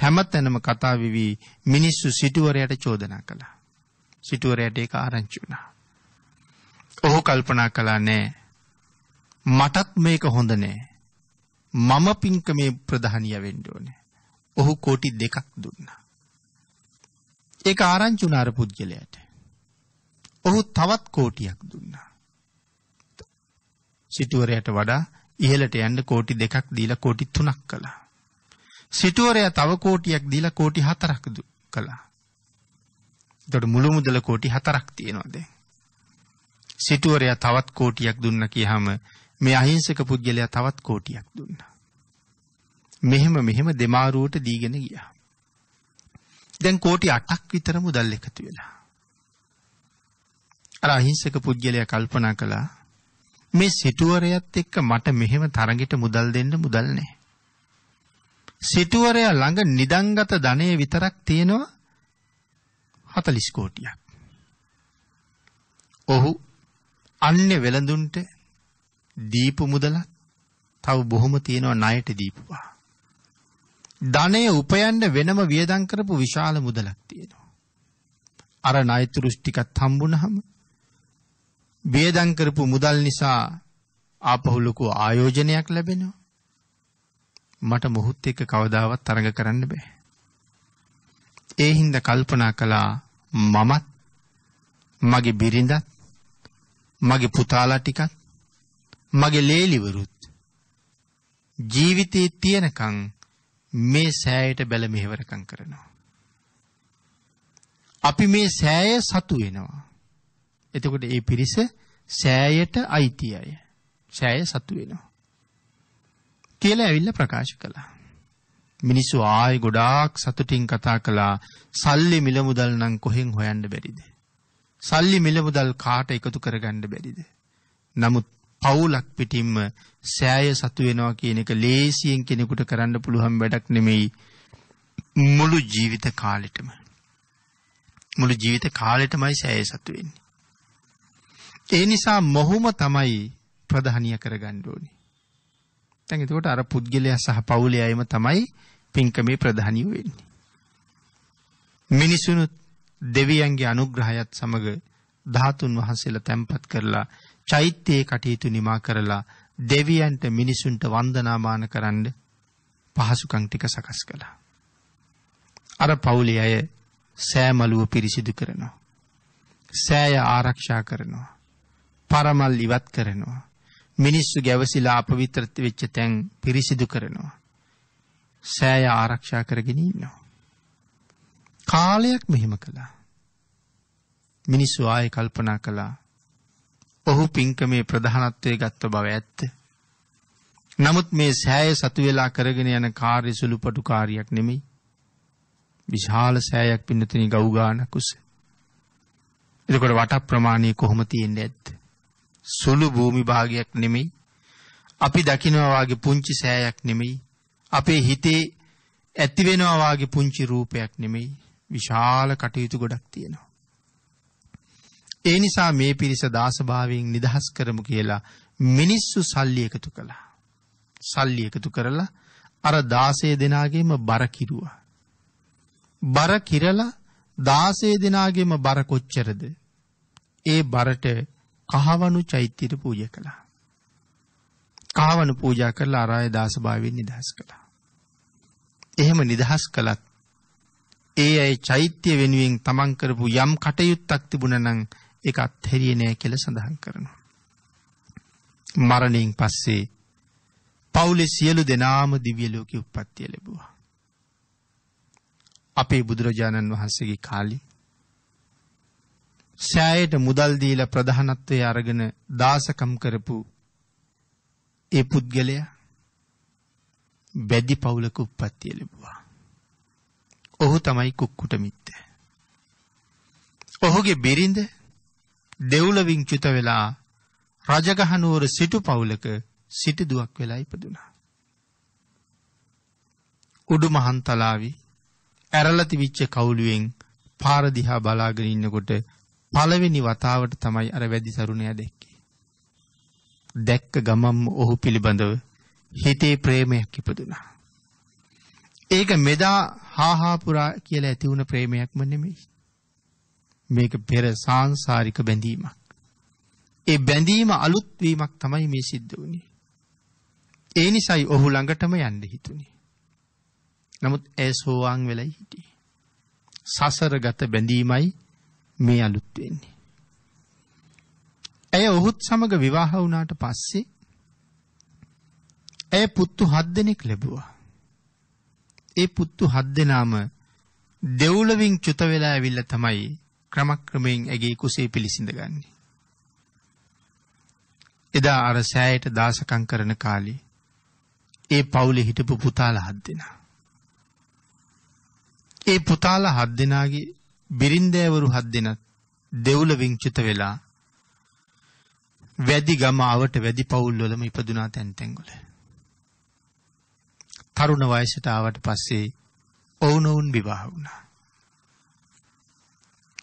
හැමතැනම කතා වෙවි මිනිස්සු සිටුවරයට චෝදනා කළා. සිටුවරයට ඒක ආරංචි වුණා. ඔහු කල්පනා කළා නෑ මටත් මේක හොඳ නෑ. මම පින්කමේ ප්‍රධානිය වෙන්න ඕනේ. ඔහු කෝටි දෙකක් දුන්නා. ඒක ආරංචි වුණ අර පුජ්‍යලයට. ඔහු තවත් කෝටියක් දුන්නා. සිටුවරයට වඩා ඉහළට යන්න කෝටි දෙකක් දීලා කෝටි තුනක් කළා. සිටුවරයා තව කෝටියක් දීලා කෝටි 4ක් කළා. එතකොට මුළු මුදල කෝටි 4ක් තියෙනවා දැන්. සිටුවරයා තවත් කෝටියක් දුන්නා කියහම මේ අහිංසක පුද්ගලයා තවත් කෝටියක් දුන්නා. මෙහෙම මෙහෙම දෙමාරුවට දීගෙන ගියා. දැන් කෝටි 8ක් විතර මුදල් එකතු වෙලා. අර අහිංසක පුද්ගලයා කල්පනා කළා මේ සිටුවරයත් එක්ක මට මෙහෙම තරගෙට මුදල් දෙන්න මුදල් නැහැ. සිටුවරයා ළඟ නිදන්ගත ධනය විතරක් තියෙනවා 40 කෝටියක්. ඔහු අන්නේ වෙළඳුන්ට දීපු මුදලත් තව බොහොම තියෙනවා ණයට දීපුවා. ධනය උපයන්න වෙනම වියදම් කරපු විශාල මුදලක් තියෙනවා. අර ණයතුරුස් ටිකත් හම්බුනහම වියදම් කරපු මුදල් නිසා ආපහු ලොකු ආයෝජනයක් ලැබෙනවා. මට මොහොත් එක්ක කවදාවත් තරඟ කරන්න බෑ. ඒ හින්දා කල්පනා කළා මමත් මගේ බිරිඳත් මගේ පුතාලා ටිකත් මගේ ලේලිවරුත් ජීවිතේ තියනකම් මේ සෑයට බැල මෙහෙවරකම් කරනවා. අපි මේ සෑය සතු වෙනවා. එතකොට ඒ පිරිස සෑයට අයිතියයි. සෑය සතු වෙනවා. කියලා ඇවිල්ලා ප්‍රකාශ කළා. මිනිස්සු ආයි ගොඩාක් සතුටින් කතා කළා සල්ලි මිල මුදල් නම් කොහෙන් හොයන්න බැරිද? සල්ලි මිල මුදල් කාට එකතු කරගන්න බැරිද? නමුත් පවුලක් පිටින්ම සෑය සතු වෙනවා කියන එක ලේසියෙන් කෙනෙකුට කරන්න පුළුවන් වැඩක් නෙමෙයි මුළු ජීවිත කාලෙටම මුළු ජීවිත කාලෙටමයි සෑය සතු වෙන්නේ ඒ නිසා මොහුම තමයි ප්‍රධානිය කරගන්න ඕනේ නැත්නම් එතකොට අර පුද්ගලයා සහ පවුලයායම තමයි පින්කමේ ප්‍රධානිය වෙන්නේ. මිනිසුනුත් දෙවියන්ගේ අනුග්‍රහයත් සමග ධාතුන් වහන්සේලා තැන්පත් කරලා චෛත්‍යයේ කටයුතු නිමා කරලා දෙවියන්ට මිනිසුන්ට වන්දනාමාන කරන්න පහසුකම් ටික සකස් කළා. අර පවුලේ අය සෑමලුව පිරිසිදු කරනවා. සෑය ආරක්ෂා කරනවා. පරමල් ඉවත් කරනවා. මිනිස්සු ගැවසිලා අපවිත්‍ර වෙච්ච තැන් පිරිසිදු කරනවා. සෑය ආරක්ෂා කරගෙන ඉන්නවා. කාලයක් මෙහෙම කළා. මිනිස්සු ආය කල්පනා කළා. ඔහු පින්කමේ ප්‍රධානත්වය ගත්ත බව ඇත්ත. නමුත් මේ සෑය සතු වෙලා කරගෙන යන කාර්ය සුළුපටු කාර්යයක් නෙමෙයි. විශාල සෑයක් පින්නතිනි ගව් ගානක් උස. එතකොට වට ප්‍රමාණය කොහොම තියෙන්නේ ඇත්ද? සුළු භූමි භාගයක් නෙමෙයි. අපි දකිනවා වාගේ පුංචි සෑයක් නෙමෙයි. අපේ හිතේ ඇති වෙනවා වාගේ පුංචි රූපයක් නෙමෙයි. විශාල කටයුතු ගොඩක් තියෙනවා. ඒ නිසා මේ පිරිස දාසභාවයෙන් නිදහස් කරමු කියලා මිනිස්සු සල්ලි එකතු කළා. සල්ලි එකතු කරලා අර 16 දෙනාගේම බර කිරුවා. බර කිරලා 16 දෙනාගේම බර කොච්චරද? ඒ බරට කහවනු චෛත්‍යයට පූජ කළා. කාවනු පූජා කරලා අරාය දාසභාවෙන් නිදහස් කළා. එහෙම නිදහස් කළත් ඒ අයි චෛත්‍ය වෙනුවෙන් තමන් කරපු යම් කටයුත්තක් තිබුණනං එක අත්හැරිය නෑ කෙල සඳහන් කරනවා. මරණයෙන් පස්සේ පවුලෙ සියලු දෙනාම දිවියලෝක උපත්තිය ලැබවා. අපේ බුදුරජාණන් වහන්සේගේ කාලි සෑයට මුදල් දීලා ප්‍රධානත්වයේ අරගෙන දාසකම් කරපු ඒ පුද්ගලයා බැදි පවුලක උප්පත්තිය ලැබුවා. ඔහු තමයි කුක්කුට මිත්ත. ඔහුගේ බිරිඳ දෙව්ලවින් චුත වෙලා රජගහ නුවර සිටු පවුලක සිටුදුවක් වෙලා ඉපදුනා. උඩු මහන්තලාවේ ඇරලා තිබිච්ච කවුළුවෙන් පාර දිහා බලාගෙන ඉන්නකොට පළවෙනි වතාවට තමයි අර වැඩි සරුණයා දැක්කේ. දැක්ක ගමම්ම ඔහු පිළිබඳව හිතේ ප්‍රේමයක් ඉපදුනා. ඒක මෙදා හාහාපුරා කියලා ඇති වුණ ප්‍රේමයක්ම නෙමෙයි. මේක පෙර සාංසාරික බැඳීමක්. ඒ බැඳීම අලුත් වීමක් තමයි මේ සිද්ධ වුනේ. ඒ නිසායි ඔහු ළඟටම යන්න හිතුනේ. නමුත් ඇය සෝවාන් වෙලයි හිටියේ. සසරගත බැඳීමයි මේ අලුත් වෙන්නේ. ඇය ඔහුත් සමග විවාහ වුණාට පස්සේ ඇය පුත්තු 7 දෙනෙක් ලැබුවා. ඒ පුත්තු 7 දෙනාම දෙව්ලොවින් චුත වෙලා ඇවිල්ලා තමයි ක්‍රමක්‍රමයෙන් ඇගේ කුසේ පිළිසිඳගන්නේ. එදා අර සෑයට දාසකම් කරන කාලේ ඒ පවුලේ හිටපු පුතාලා හත් දෙනා. ඒ පුතාලා හත් දෙනාගේ බිරින්දෑවරු හත් දෙනත් දෙව්ලොවින් චුත වෙලා වැඩි ගමාවට වැඩි පවුල්වලම ඉපදුනා තැන් තැන්වල. තරුණ වයසට ආවට පස්සේ ඔවුනොවුන් විවාහ වුණා.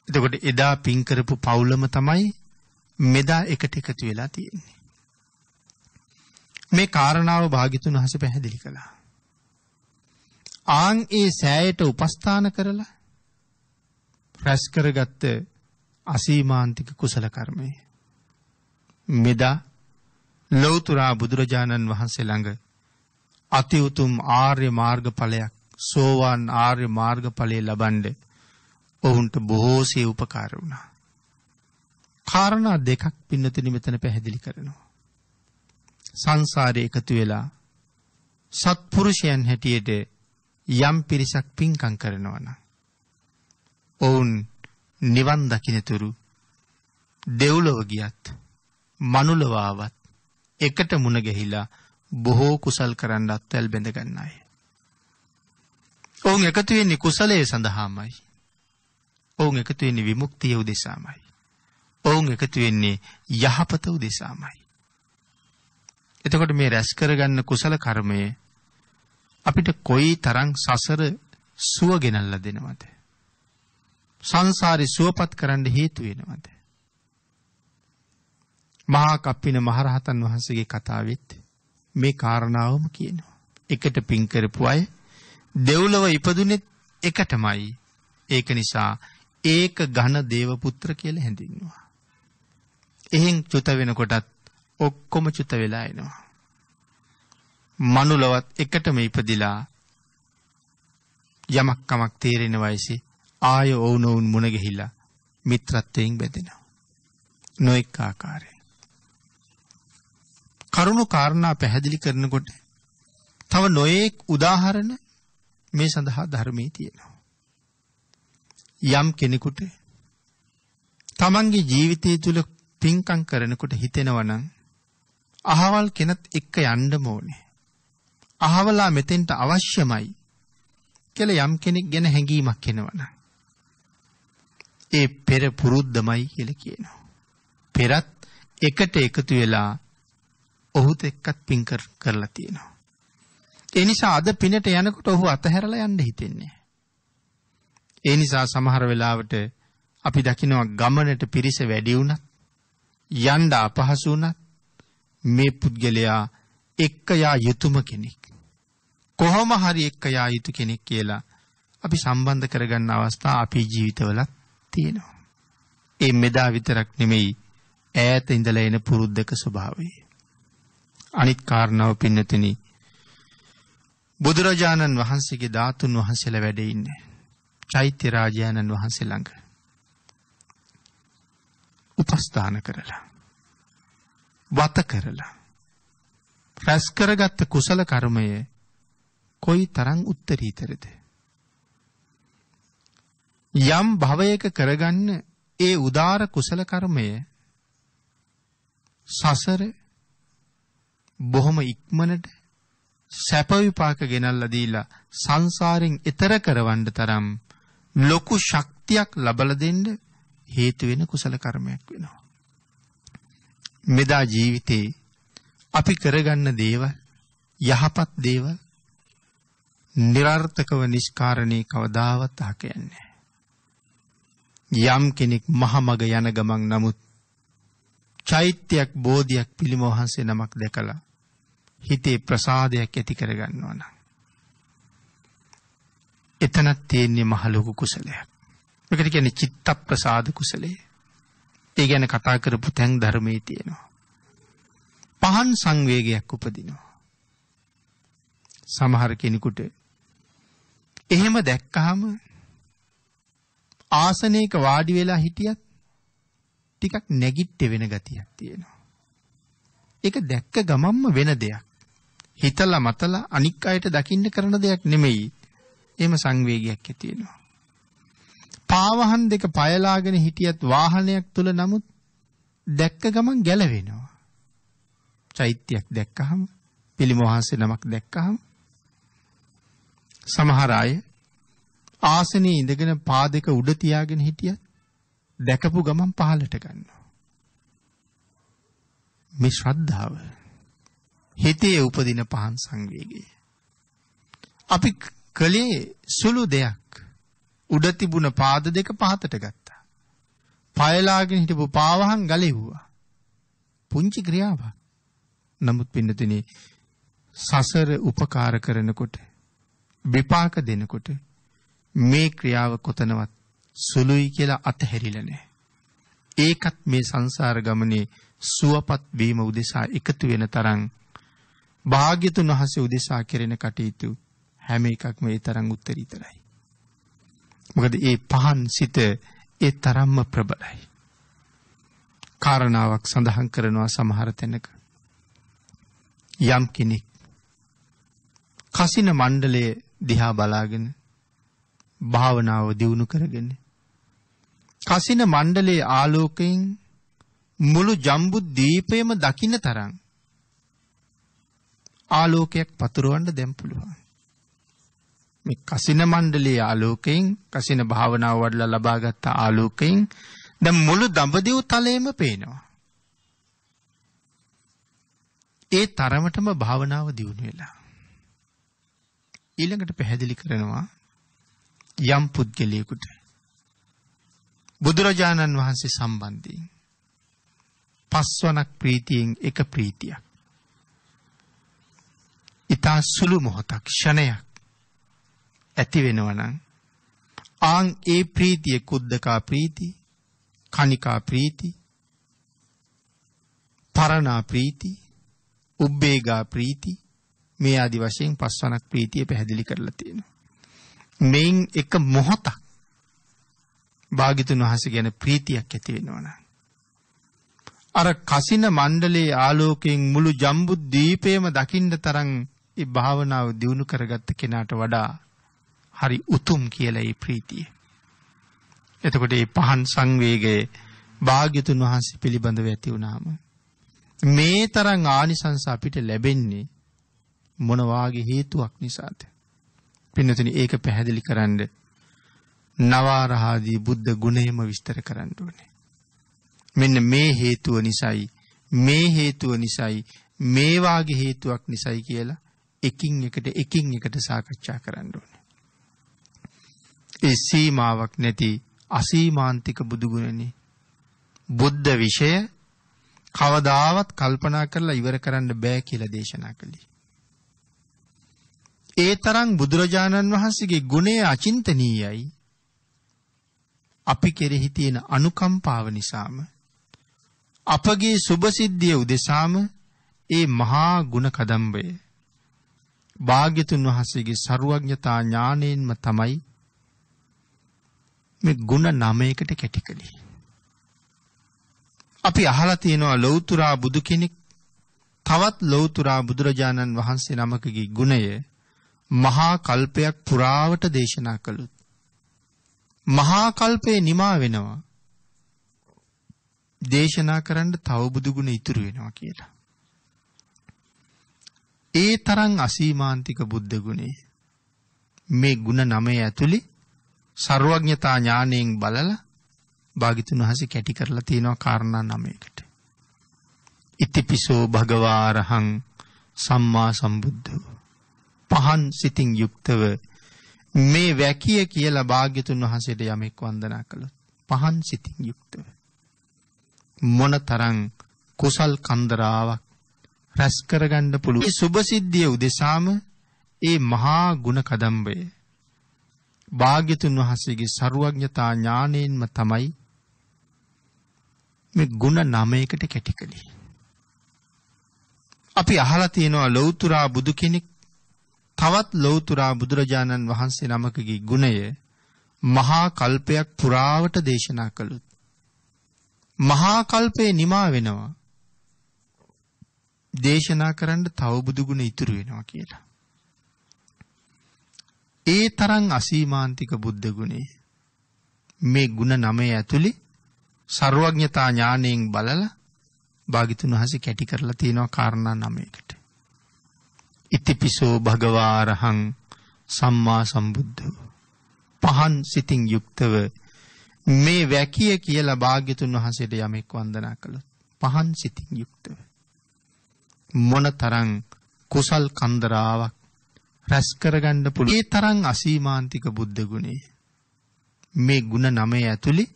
එතකොට එදා පින් කරපු පවුලම තමයි මෙදා එකට එකතු වෙලා තියෙන්නේ. මේ කාරණාව භාග්‍යතුන් හස පැහැදිලි කළා. ආන් ඒ සෑයට උපස්ථාන කරලා රැස් කරගත්ත අසීමාන්තික කුසල කර්මය. මෙදා ලෞතුරා බුදුරජාණන් වහන්සේ ළඟ අති උතුම් ආර්ය මාර්ගඵලයක් සෝවාන් ආර්ය මාර්ගඵලයේ ලබන්නේ ඔවුන්ට බොහෝසේ උපකාර වුණා. කාරණා දෙකක් පින්නතිනි මෙතන පැහැදිලි කරනවා. සංසාරය එකතු වෙලා සත්පුරුෂයන් හැටියට යම් පිරිසක් පින්කම් කරනවා නම් ඔවුන් නිවන් දකිනතුරු දෙව්ලොව ගියත් මනුලව ආවත් එකට මුණ ගැහිලා බොහෝ කුසල් කරන්න අත්වැල් බැඳ ගන්න අය. ඔවුන් එකතු වෙන්නේ කුසලයේ සඳහාමයි. ඔවුන් එකතු වෙන්නේ විමුක්තිය උදෙසාමයි. ඔවුන් එකතු වෙන්නේ යහපත උදෙසාමයි. එතකොට මේ රැස් කරගන්න කුසල කර්මය අපිට කොයි තරම් සසර සුව ගෙනල්ලා දෙනවද? සංසාරි සුවපත් කරන්න හේතු වෙනවද. මහා කප්පින මහරහතන් වහන්සගේ කතාවත් මේ කාරණාවම කියනවා. එකට පින්කරපු අය දෙව්ලව ඉපදුනෙත් එකටමයි ඒක නිසා ඒක ඝන දේවපුත්‍ර කියල හැඳින්වා. එහෙන් චුත වෙනකොටත් ඔක්කොම චුත වෙලා එනවා. මනුලොවත් එකටම ඉපදිලා යමක්කමක් තේරෙන වයිසි ආය ඕනවුන් මුණ ගිහිලා මිත්‍රත්වයෙන් බැඳෙනවා. නොඑක් ආකාරයෙන්. කරුණු කාරණා පැහැදිලි කරනකොට තව නොඑක් උදාහරණ මේ සඳහා ධර්මයේ තියෙනවා. යම් කෙනෙකුට තමන්ගේ ජීවිතය තුළ පින්කම් කරනකොට හිතෙනවනම් අහවල් කෙනත් එක්ක යන්න ඕනේ. අහවලා මෙතෙන්ට අවශ්‍යමයි කියලා යම් කෙනෙක් ගැන හැඟීමක් එනවනම් ඒ පෙර පුරුද්දමයි කියලා කියනවා. පෙරත් එකට එකතු වෙලා ඔහුත් එක්කත් පින් කරලා තියෙනවා. ඒ නිසා අද පිනට යනකොට ඔහු අතහැරලා යන්න හිතෙන්නේ. ඒ නිසා සමහර වෙලාවට අපි දකිනවා ගමනට පිරිස වැඩි වුණත් යන්න අපහසු වුණත් මේ පුද්ගලයා එක්ක යා යුතුයම කෙනෙක්. කොහොම හරි එක්ක යා යුතු කෙනෙක් කියලා අපි සම්බන්ධ කරගන්න අවස්ථා අපේ ජීවිතවලත් තියෙනවා. ඒ මෙදා විතරක් නෙමෙයි ඈත ඉඳලා එන පුරුද්දක ස්වභාවය. අනිත් කාරණාව පින්නතෙනි බුදුරජාණන් වහන්සේගේ ධාතුන් වහන්සේලා වැඩ ඉන්නේ. චෛත්‍ය රාජානන් වහන්සේ ළඟ. උපස්ථාන කරලා වත කරලා රැස් කරගත්ත කුසල කර්මය කොයි තරම් උත්තරීතරද යම් භවයක කරගන්න ඒ උදාර කුසල කර්මය සසර බොහොම ඉක්මනට සැප විපාක ගෙනල්ලා දීලා සංසාරෙන් එතර කරවන්න තරම් ලොකු ශක්තියක් ලබලා දෙන්න හේතු වෙන කුසල කර්මයක් වෙනවා. මෙදා ජීවිතේ අපි කරගන්න දේවල් යහපත් දේවල් નિરර්ථකව නිස්කාරණේ කවදාවත් අහක යන්නේ යම් කෙනෙක් මහමග යන ගමන් නමුත් චෛත්‍යයක් බෝධයක් පිළිම වහන්සේ නමක් දැකලා හිතේ ප්‍රසාදයක් ඇති කරගන්නවා නම් එතනත් තියෙන්නේ මහ ලොකු කුසලයක්. මේකට කියන්නේ චිත්ත ප්‍රසාද කුසලය. ඒ ගැන කතා කරපු තැන් ධර්මයේ තියෙනවා. පහන් සංවේගයක් උපදිනවා. සමහර කෙනෙකුට එහෙම දැක්කහම ආසනයක වාඩි වෙලා හිටියත් ටිකක් නැගිට්ට වෙන ගතියක් තියෙනවා. ඒක දැක්ක ගමම්ම වෙන දෙයක්. හිතලා මතලා අනික් අයට දකින්න කරන දෙයක් නෙමෙයි. එහෙම සංවේගයක් ඇති වෙනවා. පාවහන් දෙක පයලාගෙන හිටියත් වාහනයක් තුල නමුත් දැක්ක ගමන් ගැලවෙනවා. චෛත්‍යයක් දැක්කහම පිළිමවහන්සේ නමක් දැක්කහම සමහර අය ආසනයේ ඉඳගෙන පාදක උඩ තියාගෙන හිටියත් දැකපු ගමන් පහලට ගන්නවා. මේ ශ්‍රද්ධාව හිතේ උපදින පහන් සංවේගය. අපි කලේ සුළු දෙයක් උඩ තිබුණ පාද දෙක පහතට ගත්තා. පයලාගෙන හිටපු පාවහන් ගලෙව්වා. පුංචි ක්‍රියාවක්. නමුත් පින්නතිනේ සසර උපකාර කරනකොට විපාක දෙනකොට මේ ක්‍රියාව කොතනවත් සුළුයි කියලා අතහැරිලා නැහැ. ඒකත් මේ සංසාර ගමනේ සුවපත් වීම උදෙසා එකතු වෙන තරම් භාග්‍යතුන් වහන්සේ උදෙසා කෙරෙන කටයුතු හැම එකක්ම ඒ තරම් උත්තරීතරයි. මොකද ඒ පහන් සිත ඒ තරම්ම ප්‍රබලයි. කාරණාවක් සඳහන් කරනවා සමහර තැනක. යම් කෙනෙක් කසින මණ්ඩලයේ දිහා බලාගෙන භාවනාව දියුණු කරගෙන. කසින මණ්ඩලයේ ආලෝකයෙන් මුළු ජම්බු දීපයම දකින්න තරම් ආලෝකයක් පතුරවන්න දැන් පුළුවන්. මේ කසින මණ්ඩලයේ ආලෝකයෙන් කසින භාවනාව වඩලා ලබාගත් ආලෝකයෙන් දැන් මුළු දඹදිව් තලයේම පේනවා. ඒ තරමටම භාවනාව දියුණු වෙලා. ඊළඟට පැහැදිලි කරනවා යම් පුද්ගලයෙකුට බුදුරජාණන් වහන්සේ සම්බන්ධයෙන් පස්වනක් ප්‍රීතියෙන් එක ප්‍රීතියක් ඉතා සුළු මොහොතක් ෂණයක් ඇති වෙනවනම් ආන් ඒ ප්‍රීතිය කුද්දකා ප්‍රීති කනිකා ප්‍රීති පරණා ප්‍රීති උබ්බේගා ප්‍රීති මේ ආදි වශයෙන් පස්වනක් ප්‍රීතිය පැහැදිලි කරලා තියෙනවා මෙයින් එක මොහොතක් භාගිතුන් වහස ගැන ප්‍රීතියක් ඇති වෙනවන. අර කසින මණ්ඩලේ ආලෝකයෙන් මුළු ජම්බුද් දීපයම දකිින්ට තරන් ඒ භාවනාව දියුණු කරගත්ත කෙනාට වඩා හරි උතුම් කියලයි ප්‍රීතිය. එතකොට ඒ පහන් සංවේගයේ භාග්‍යතුන් වහන්සේ පිළිබඳව ඇති වුණාම මේ තරම් ආනිසංස අපිට ලැබෙන්නේ මොන වාගේ හේතුවක් නිසාද? පින්නතුනි ඒක පැහැදිලි කරන්න නවාරහාදී බුද්ධ ගුණයම විස්තර කරන්න ඕනේ. මෙන්න මේ හේතුව නිසායි මේ හේතුව නිසායි මේ වාගේ හේතුවක් නිසායි කියලා එකින් එකට එකින් එකට සාකච්ඡා කරන්න ඕනේ. ඒ සීමාවක් නැති අසීමාන්තික බුදු ගුණනේ. බුද්ධ විෂය කවදාවත් කල්පනා කරලා ඉවර කරන්න බෑ කියලා දේශනා කළේ. ඒ තරම් බුදුරජාණන් වහන්සේගේ ගුණය අචින්තනීයයි. අපි කෙරෙහි තියෙන අනුකම්පාව නිසාම අපගේ සුභසිද්ධිය උදෙසාම ඒ මහා ගුණ කදම්බය භාග්‍යතුන් වහන්සේගේ ਸਰුවඥතා ඥාණයෙන්ම තමයි මේ ගුණ නමයකට කැටි කළේ. අපි අහලා තියෙනවා ලෞතුරා බුදු කෙනෙක් තවත් ලෞතුරා බුදුරජාණන් වහන්සේ නමකගේ ගුණය මහා කල්පයක් පුරාවට දේශනා කළොත් මහා කල්පේ නිමා වෙනවා දේශනා කරන්න තව බුදු ගුණ ඉතුරු වෙනවා කියලා. ඒ තරම් අසීමාන්තික බුද්ධ ගුණේ මේ ಗುಣ නමේ ඇතුළේ ਸਰවඥතා ඥාණයෙන් බලලා භාගිතුන් වහන්සේ කැටි කරලා තියෙනවා කාරණා නමයකට. ඉතිපිසෝ භගවාරහං සම්මා සම්බුද්ධෝ පහන් සිතින් යුක්තව මේ වැකිය කියලා භාග්‍යතුන් වහන්සේට යමෙක් වන්දනා කළොත් පහන් සිතින් යුක්තව මොන තරම් කුසල් කන්දරාවක් රැස් කරගන්න පුළුවන්. මේ සුභසිද්ධිය උදෙසාම ඒ මහා ගුණ කදම්බය භාග්‍යතුන් වහන්සේගේ ਸਰුවඥතා ඥාණයෙන්ම තමයි මේ ගුණ නමයකට කැටිකලේ. අපි අහලා තියෙනවා ලෞතුරා බුදු කෙනෙක් තවත් ලෞතුරා බුදුරජාණන් වහන්සේ නමකගේ ගුණය මහා කල්පයක් පුරාවට දේශනා කළොත් මහා කල්පේ නිමා වෙනවා දේශනා කරන්න තව බුදු ගුණ ඉතුරු වෙනවා කියලා. ඒ තරම් අසීමාන්තික බුද්ධ ගුණේ මේ ಗುಣ නමේ ඇතුළේ ਸਰවඥතා ඥාණයෙන් බලලා භාගිතුන් වහන්සේ කැටි කරලා තියෙනවා කාරණා නමයකට. ඉතිපිසෝ භගවාරහං සම්මා සම්බුද්ධ පහන් සිතින් යුක්තව මේ වැකිය කියලා භාග්‍යතුන් වහන්සේට යමෙක් වන්දනා කළොත් පහන් සිතින් යුක්තව මොනතරම් කුසල් කන්දරාවක් රැස් කරගන්න පුළුවන් ඒ තරම් අසීමාන්තික බුද්ධ ගුණය මේ ಗುಣ නමේ ඇතුළේ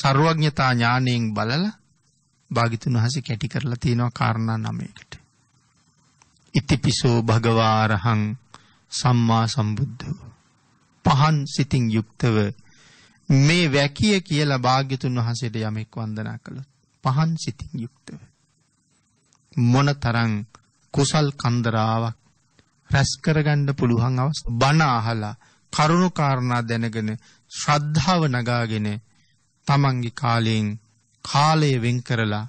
ਸਰවඥතා ඥාණයෙන් බලලා භාග්‍යතුන් වහන්සේ කැටි කරලා තියෙනවා කාරණා නමයකට ඉතිපිසෝ භගවාරහං සම්මා සම්බුද්ධ පහන් සිතින් යුක්තව මේ වැකිය කියලා භාග්‍යතුන් වහන්සේට යමෙක් වන්දනා කළොත් පහන් සිතින් යුක්තව මොන තරං කුසල් කන්දරාවක් රැස් කරගන්න පුළුවන් අවස් බණ අහලා කරුණු කාරණා දැනගෙන ශ්‍රද්ධාව නගාගෙන තමන්ගේ කාලයෙන් කාලය වෙන් කරලා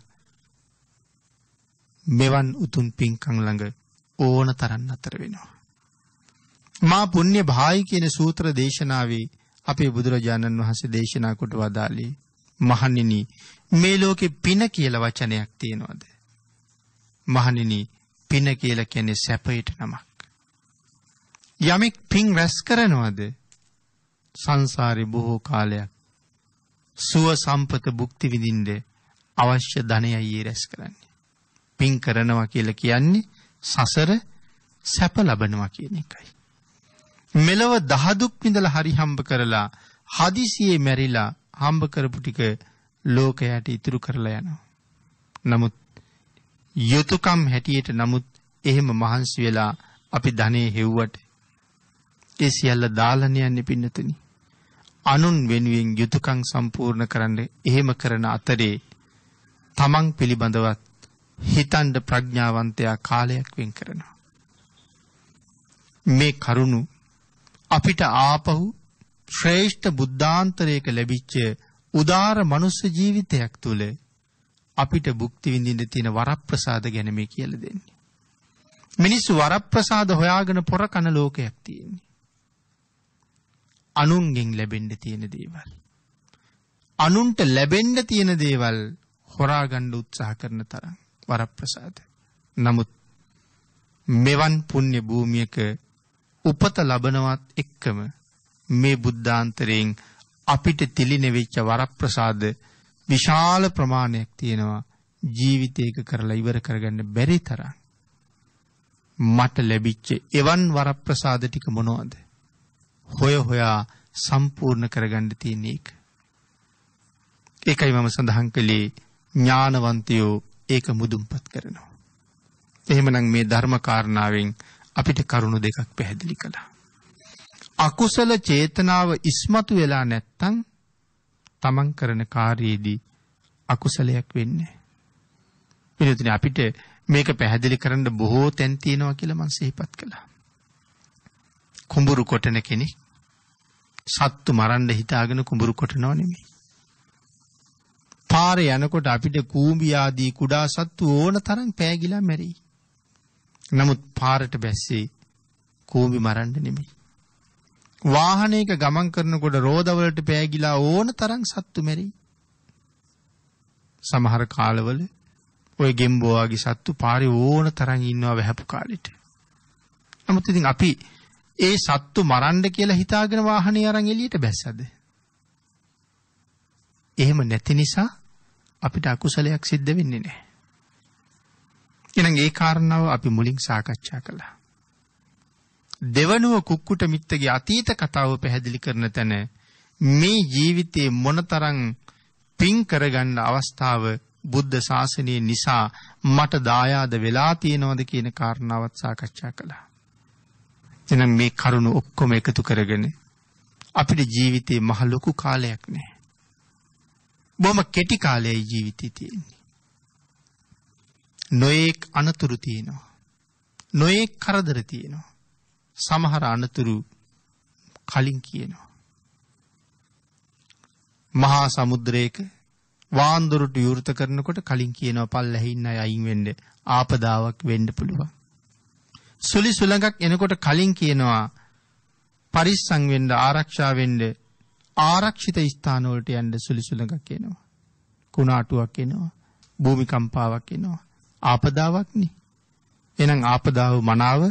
මෙවන් උතුම් පින්කම් ළඟ ඕන තරම් අතර වෙනවා. මා පුණ්‍ය භායි කියන සූත්‍ර දේශනාවේ අපේ බුදුරජාණන් වහන්සේ දේශනා කොට වදාළේ මහණෙනි මේ ලෝකේ පින කියලා වචනයක් තියෙනවද? මහණෙනි පින කියලා කියන්නේ සැපයට නමක්. යමෙක් පින් රැස් කරනවද? සංසාරේ බොහෝ කාලයක් සුව සම්පත භුක්ති විඳින්න අවශ්‍ය ධනයයි රැස් කරන්නේ. පින් කරනවා කියලා කියන්නේ සසර සැප ලබනවා කියන එකයි. මෙලව දහදුක් විඳලා හරි හම්බ කරලා හදිසියේ මැරිලා හම්බ කරපු ටික ලෝකයට ඉතුරු කරලා යනවා. නමුත් යුතුයකම් හැටියට නමුත් එහෙම මහන්සි වෙලා අපි ධනේ හෙව්වට ඒ සියල්ල දාලා යන්නේ පින්නතුනි. අනුන් වෙනුවෙන් යුතුයකම් සම්පූර්ණ කරන්න එහෙම කරන අතරේ තමන් පිළිබඳවත් හිතන්ඩ ප්‍රඥාවන්තයා කාලයක් වෙන් කරනවා. මේ කරුණු අපිට ආපහු ශ්‍රේෂ්ඨ බුද්ධාන්තරයක ලැබිච්ච උදාර මනුස්ස ජීවිතයක් තුළ අපිට බුක්ති විඳින්න තියෙන වරප්‍රසාද ගැන මේ කියලා දෙන්නේ. මිනිස්සු වරප්‍රසාද හොයාගෙන පොර කන ලෝකයක් තියෙන්නේ. අනුන්ගෙන් ලැබෙන්න තියෙන දේවල්. අනුන්ට ලැබෙන්න තියෙන දේවල් හොරාගන්න උත්සාහ කරන තරම්. වරප්‍රසාද. නමුත් මෙවන් පුණ්‍ය භූමියක උපත ලබනවත් එක්කම මේ බුද්ධාන්තරයෙන් අපිට තිලින වෙච්ච වරප්‍රසාද විශාල ප්‍රමාණයක් තියෙනවා ජීවිතයක කරලා ඉවර කරගන්න බැරි තරම්. මට ලැබිච්ච එවන් වරප්‍රසාද ටික මොනවද? හොය හොයා සම්පූර්ණ කරගන්න තියෙන එක. ඒකයි මම සඳහන් කළේ ඥානවන්තයෝ ඒක මුදුන්පත් කරනවා. එහෙමනම් මේ ධර්මකාරණාවෙන් අපිට කරුණු දෙකක් පැහැදිලි කළා. අකුසල චේතනාව ඉස්මතු වෙලා නැත්තං තමන් කරන කාරයේදී අකුසලයක් වෙන්නේ. පිනතින අපිට මේක පැහැදිලි කරන්න බොහෝ තැන් තියෙනවා කියලා මං සිහිපත් කළා. කුඹුරු කොටන කෙනෙක් සත්තු මරන්න හිතාගෙන කුඹුරු කොටනව නෙමෙයි. පාරේ යනකොට අපිට කූඹි ආදී කුඩා සත්තු ඕන තරම් පෑගිලා මැරෙයි. නමුත් පාරට බැස්සේ කූඹි මරන්න නෙමෙයි. වාහනයක ගමන් කරනකොට රෝදවලට පෑගිලා ඕන තරම් සත්තු මැරෙයි. සමහර කාලවල ওই ගෙම්බෝ වගේ සත්තු පාරේ ඕන තරම් ඉන්නවා වැහපු කාලෙට. නමුත් ඉතින් අපි ඒ සත්තු මරන්න කියලා හිතාගෙන වාහනේ අරන් එළියට බැස්සද? එහෙම නැති නිසා අපිට අකුසලයක් සිද්ධ වෙන්නේ නැහැ. එහෙනම් ඒ කාරණාව අපි මුලින් සාකච්ඡා කළා. දෙවනුව කුක්කුට මිත්තගේ අතීත කතාව පැහැදිලි කරන තැන මේ ජීවිතේ මොනතරම් පින් කරගන්න අවස්ථාව බුද්ධ ශාසනය නිසා මට දායාද වෙලා තියෙනවද කියන කාරණාවත් සාකච්ඡා කළා. එනම් මේ කරුණු ඔක්කොම එකතු කරගෙන අපිට ජීවිතේ මහ ලොකු කාලයක් නෑ. බොහොම කෙටි කාලයයි ජීවිතේ තියෙන්නේ. නොඑක් අනතුරු තියෙනවා. නොඑක් කරදර තියෙනවා. සමහර අනතුරු කලින් කියනවා. මහා සමුද්‍රයක වාන්දුරට විවෘත කරනකොට කලින් කියනවා පල්ලැහි ඉන්න අය අයින් වෙන්න ආපදාවක් වෙන්න පුළුවන්. සුලි සුළඟක් එනකොට කලින් කියනවා පරිස්සම් වෙන්න ආරක්ෂා වෙන්න ආරක්ෂිත ස්ථානවලට යන්න සුලිසුලඟක් එනවා. කුණාටුවක් එනවා. භූමිකම්පාවක් එනවා. ආපදාවක් නේ. එහෙනම් ආපදාව මනාව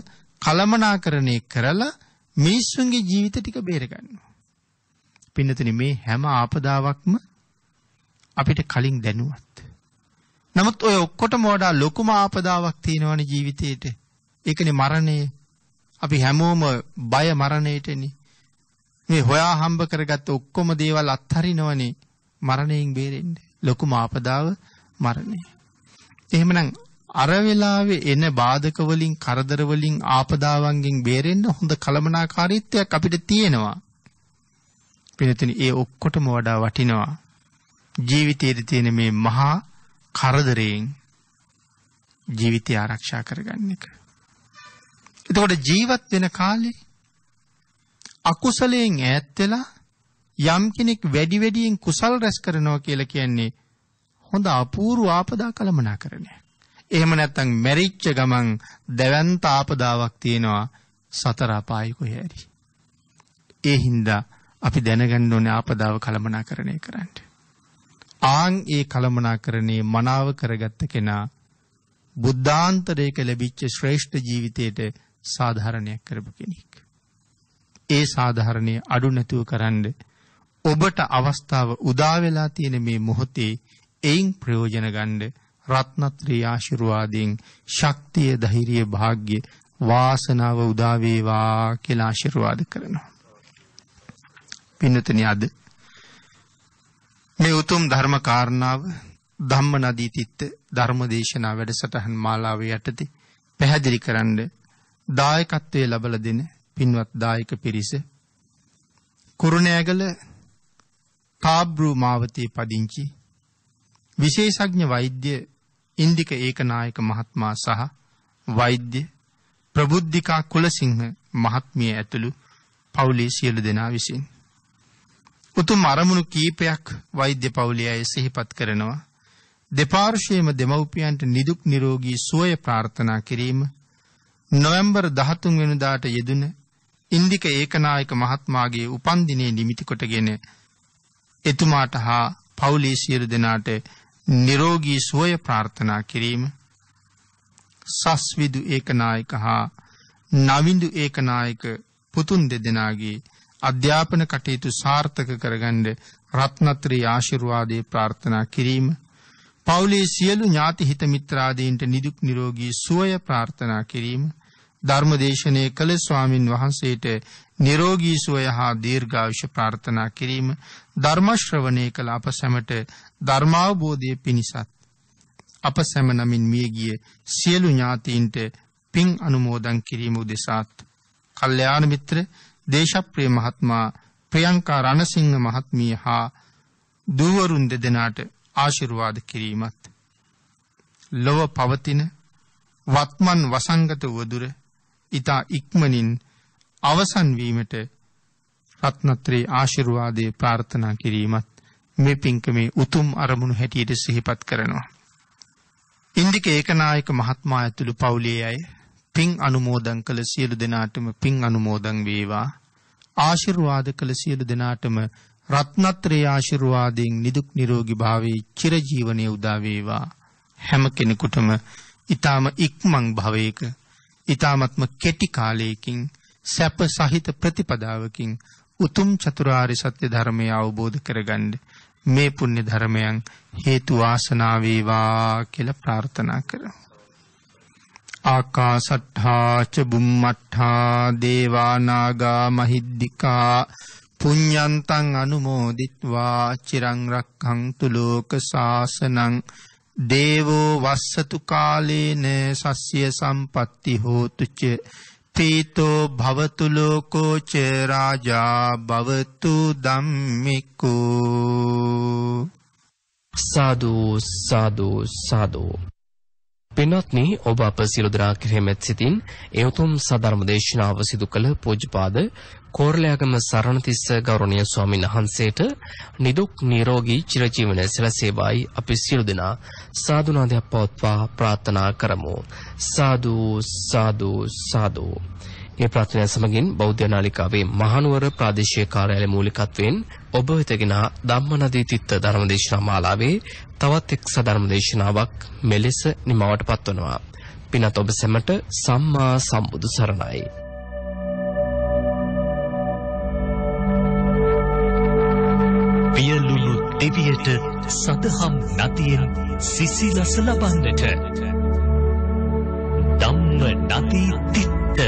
කලමනාකරණය කරලා මිනිස්සුන්ගේ ජීවිත ටික බේර ගන්නවා. පින්නතනි මේ හැම ආපදාවක්ම අපිට කලින් දැනුවත්. නමුත් ඔය ඔක්කොටම වඩා ලොකුම ආපදාවක් තියෙනවනේ ජීවිතේට. ඒකනේ මරණය. අපි හැමෝම බය මරණයටනේ. මේ හොයා හම්බ කරගත්ත ඔක්කොම දේවල් අත්හරිනවනේ මරණයෙන් බේරෙන්න. ලොකුම ආපදාව මරණය. එහෙමනම් අර වෙලාවේ එන බාධක වලින් කරදර වලින් ආපදාවන්ගෙන් බේරෙන්න හොඳ කලමනාකාරීත්වයක් අපිට තියෙනවා. පිළිතුරු ඒ ඔක්කොටම වඩා වටිනවා. ජීවිතයේ තියෙන මේ මහා කරදරයෙන් ජීවිතය ආරක්ෂා කරගන්න එක. එතකොට ජීවත් වෙන කාලේ අකුසලයෙන් ඈත් වෙලා යම් කෙනෙක් වැඩි වැඩියෙන් කුසල් රැස් කරනවා කියලා කියන්නේ හොඳ අපූර්ව ආපදා කළමනාකරණයක්. එහෙම නැත්නම් මැරිච්ච ගමන් දැවැන්ත ආපදාවක් තියෙනවා සතර අපායක හැරි. ඒ හින්දා අපි දැනගන්න ඕනේ ආපදාව කළමනාකරණය කරන්න. ආන් ඒ කළමනාකරණේ මනාව කරගත්ත කෙනා බුද්ධාන්තරයක ලැබිච්ච ශ්‍රේෂ්ඨ ජීවිතයට සාධාරණයක් කරපු කෙනෙක්. ඒ සාධාරණය අඩු නැතුව කරන්න ඔබට අවස්ථාව උදා වෙලා තියෙන මේ මොහොතේ එයින් ප්‍රයෝජන ගන්න රත්නත්‍රී ආශිර්වාදයෙන් ශක්තිය ධෛර්යය වාග්ය වාසනාව උදා වේවා කියලා ආශිර්වාද කරනවා. පින්නතනි අද මේ උතුම් ධර්ම කාරණාව ධම්ම නදී තිත්ත ධර්මදේශනා වැඩසටහන් මාලාව යටතේ පැහැදිලි කරන්න දායකත්වයේ ලබලා දෙන පින්වත් දායක පිරිස කුරුණෑගල කාබ්‍රු මාවතේ පදිංචි විශේෂඥ වෛද්‍ය ඉන්දික ඒකනායක මහත්මයා සහ වෛද්‍ය ප්‍රබුද්ධිකා කුලසිංහ මහත්මිය ඇතුළු පවුලේ සියලු දෙනා විසින් උතුම් අරමුණු කීපයක් වෛද්‍ය පවුලේ අය සිහිපත් කරනවා දෙපාර්ශ්වයේම දෙමව්පියන්ට නිදුක් නිරෝගී සුවය ප්‍රාර්ථනා කිරීම නොවැම්බර් 13 වෙනිදාට යෙදුන ඉන්දික ඒකනායක මහත්මාගේ උපන්දිනයේ නිමිති කොටගෙන එතුමාට හා පවුලේ සියලු දෙනාට නිරෝගී සුවය ප්‍රාර්ථනා කිරීම සස්විදු ඒකනායක හා නවිඳු ඒකනායක පුතුන් දෙදෙනාගේ අධ්‍යාපන කටයුතු සාර්ථක කරගන්න රත්නත්‍රී ආශිර්වාදයේ ප්‍රාර්ථනා කිරීම පවුලේ සියලු ඥාති හිත මිත්‍රාදීන්ට නිදුක් නිරෝගී සුවය ප්‍රාර්ථනා කිරීම ධර්මදේශනය කළ ස්වාමින් වහන්සේට නිරෝගී සුවය හා දීර්ඝායුෂ ප්‍රාර්ථනා කිරීම ධර්ම ශ්‍රවණය කළ අප සැමට ධර්මාවබෝධය පිණිසත් අප සැම නමින් මියගිය සියලු ඥාතීන්ට පින් අනුමෝදන් කිරීම උදෙසාත් කල්යාණ මිත්‍ර දේශප්‍රිය මහත්මයා ප්‍රියංකා රණසිංහ මහත්මිය හා දූවරුන් දෙදෙනාට ආශිර්වාද කිරීමත් ලොව පවතින වත්මන් වසංගත වදුර ඊතා ඉක්මනින් අවසන් වීමට රත්නත්‍රේ ආශිර්වාදයේ ප්‍රාර්ථනා කිරීමත් මේ පින්කමේ උතුම් අරමුණු හැටියට සිහිපත් කරනවා. ඉන්දික ඒකනායක මහත්මයා ඇතුළු පවුලේ අය පින් අනුමෝදන් කළ සියලු දෙනාටම පින් අනුමෝදන් වේවා. ආශිර්වාද කළ සියලු දෙනාටම රත්නත්‍රේ ආශිර්වාදයෙන් නිදුක් නිරෝගී භාවයේ චිරජීවනයේ උදා වේවා. හැම කෙනෙකුටම ඊ타ම ඉක්මන් භවයක ඊ타මත්ම කෙටි කාලයකින් සැප සහිත ප්‍රතිපදාවකින් උතුම් චතුරාර්ය සත්‍ය ධර්මය අවබෝධ කරගන්න මේ පුණ්‍ය ධර්මයන් හේතු වාසනා වේවා කියලා ප්‍රාර්ථනා කරමු. ආකාසට්ඨා ච බුම්මට්ඨා දේවා නාග මහිද්దికා පුඤ්ඤන්තං අනුමෝදිත්වා චිරං රක්ඛන්තු ලෝක සාසනං දේවෝ වස්සතු කාලේන සස්්‍යය සම්පත්ති හෝතුච පීතෝ භවතු ලෝකෝච රාජා භවතු ධම්මිකෝ සාදු සාදු සාදු පින්වත්නි ඔබ අප සියලු දෙනා කෙරෙහිමත් සිතින් ඒ උතුම් සධර්ම දේශනාව සිදු කළ පූජ්‍යපාද කෝරළයාගම සරණතිස්ස ගෞරවනීය ස්වාමීන් වහන්සේට නිදුක් නිරෝගී චිරජීවනය සැලසේවායි අපි සියලු දෙනා සාදුනාදයක් පවත්වා ප්‍රාර්ථනා කරමු සාදු සාදු සාදු ඒ ප්‍රාර්ථනා සමගින් බෞද්ධ නාලිකාවේ මහනුවර ප්‍රාදේශීය කාර්යාලය මූලිකත්වයෙන් ඔබ වෙතගෙන ධම්මනදී තිත්ත ධර්මදේශනා මාලාවේ තවත් එක් සධර්මදේශනාවක් මෙලෙස නිමවට පත්වනවා. පිනත් ඔබ සැමට සම්මා සම්බුදු සරණයි. පියලුණු දෙවියට සදහම් නතියෙන් සිසිලස ලබන්නට ධම්ම නදී තිත්ත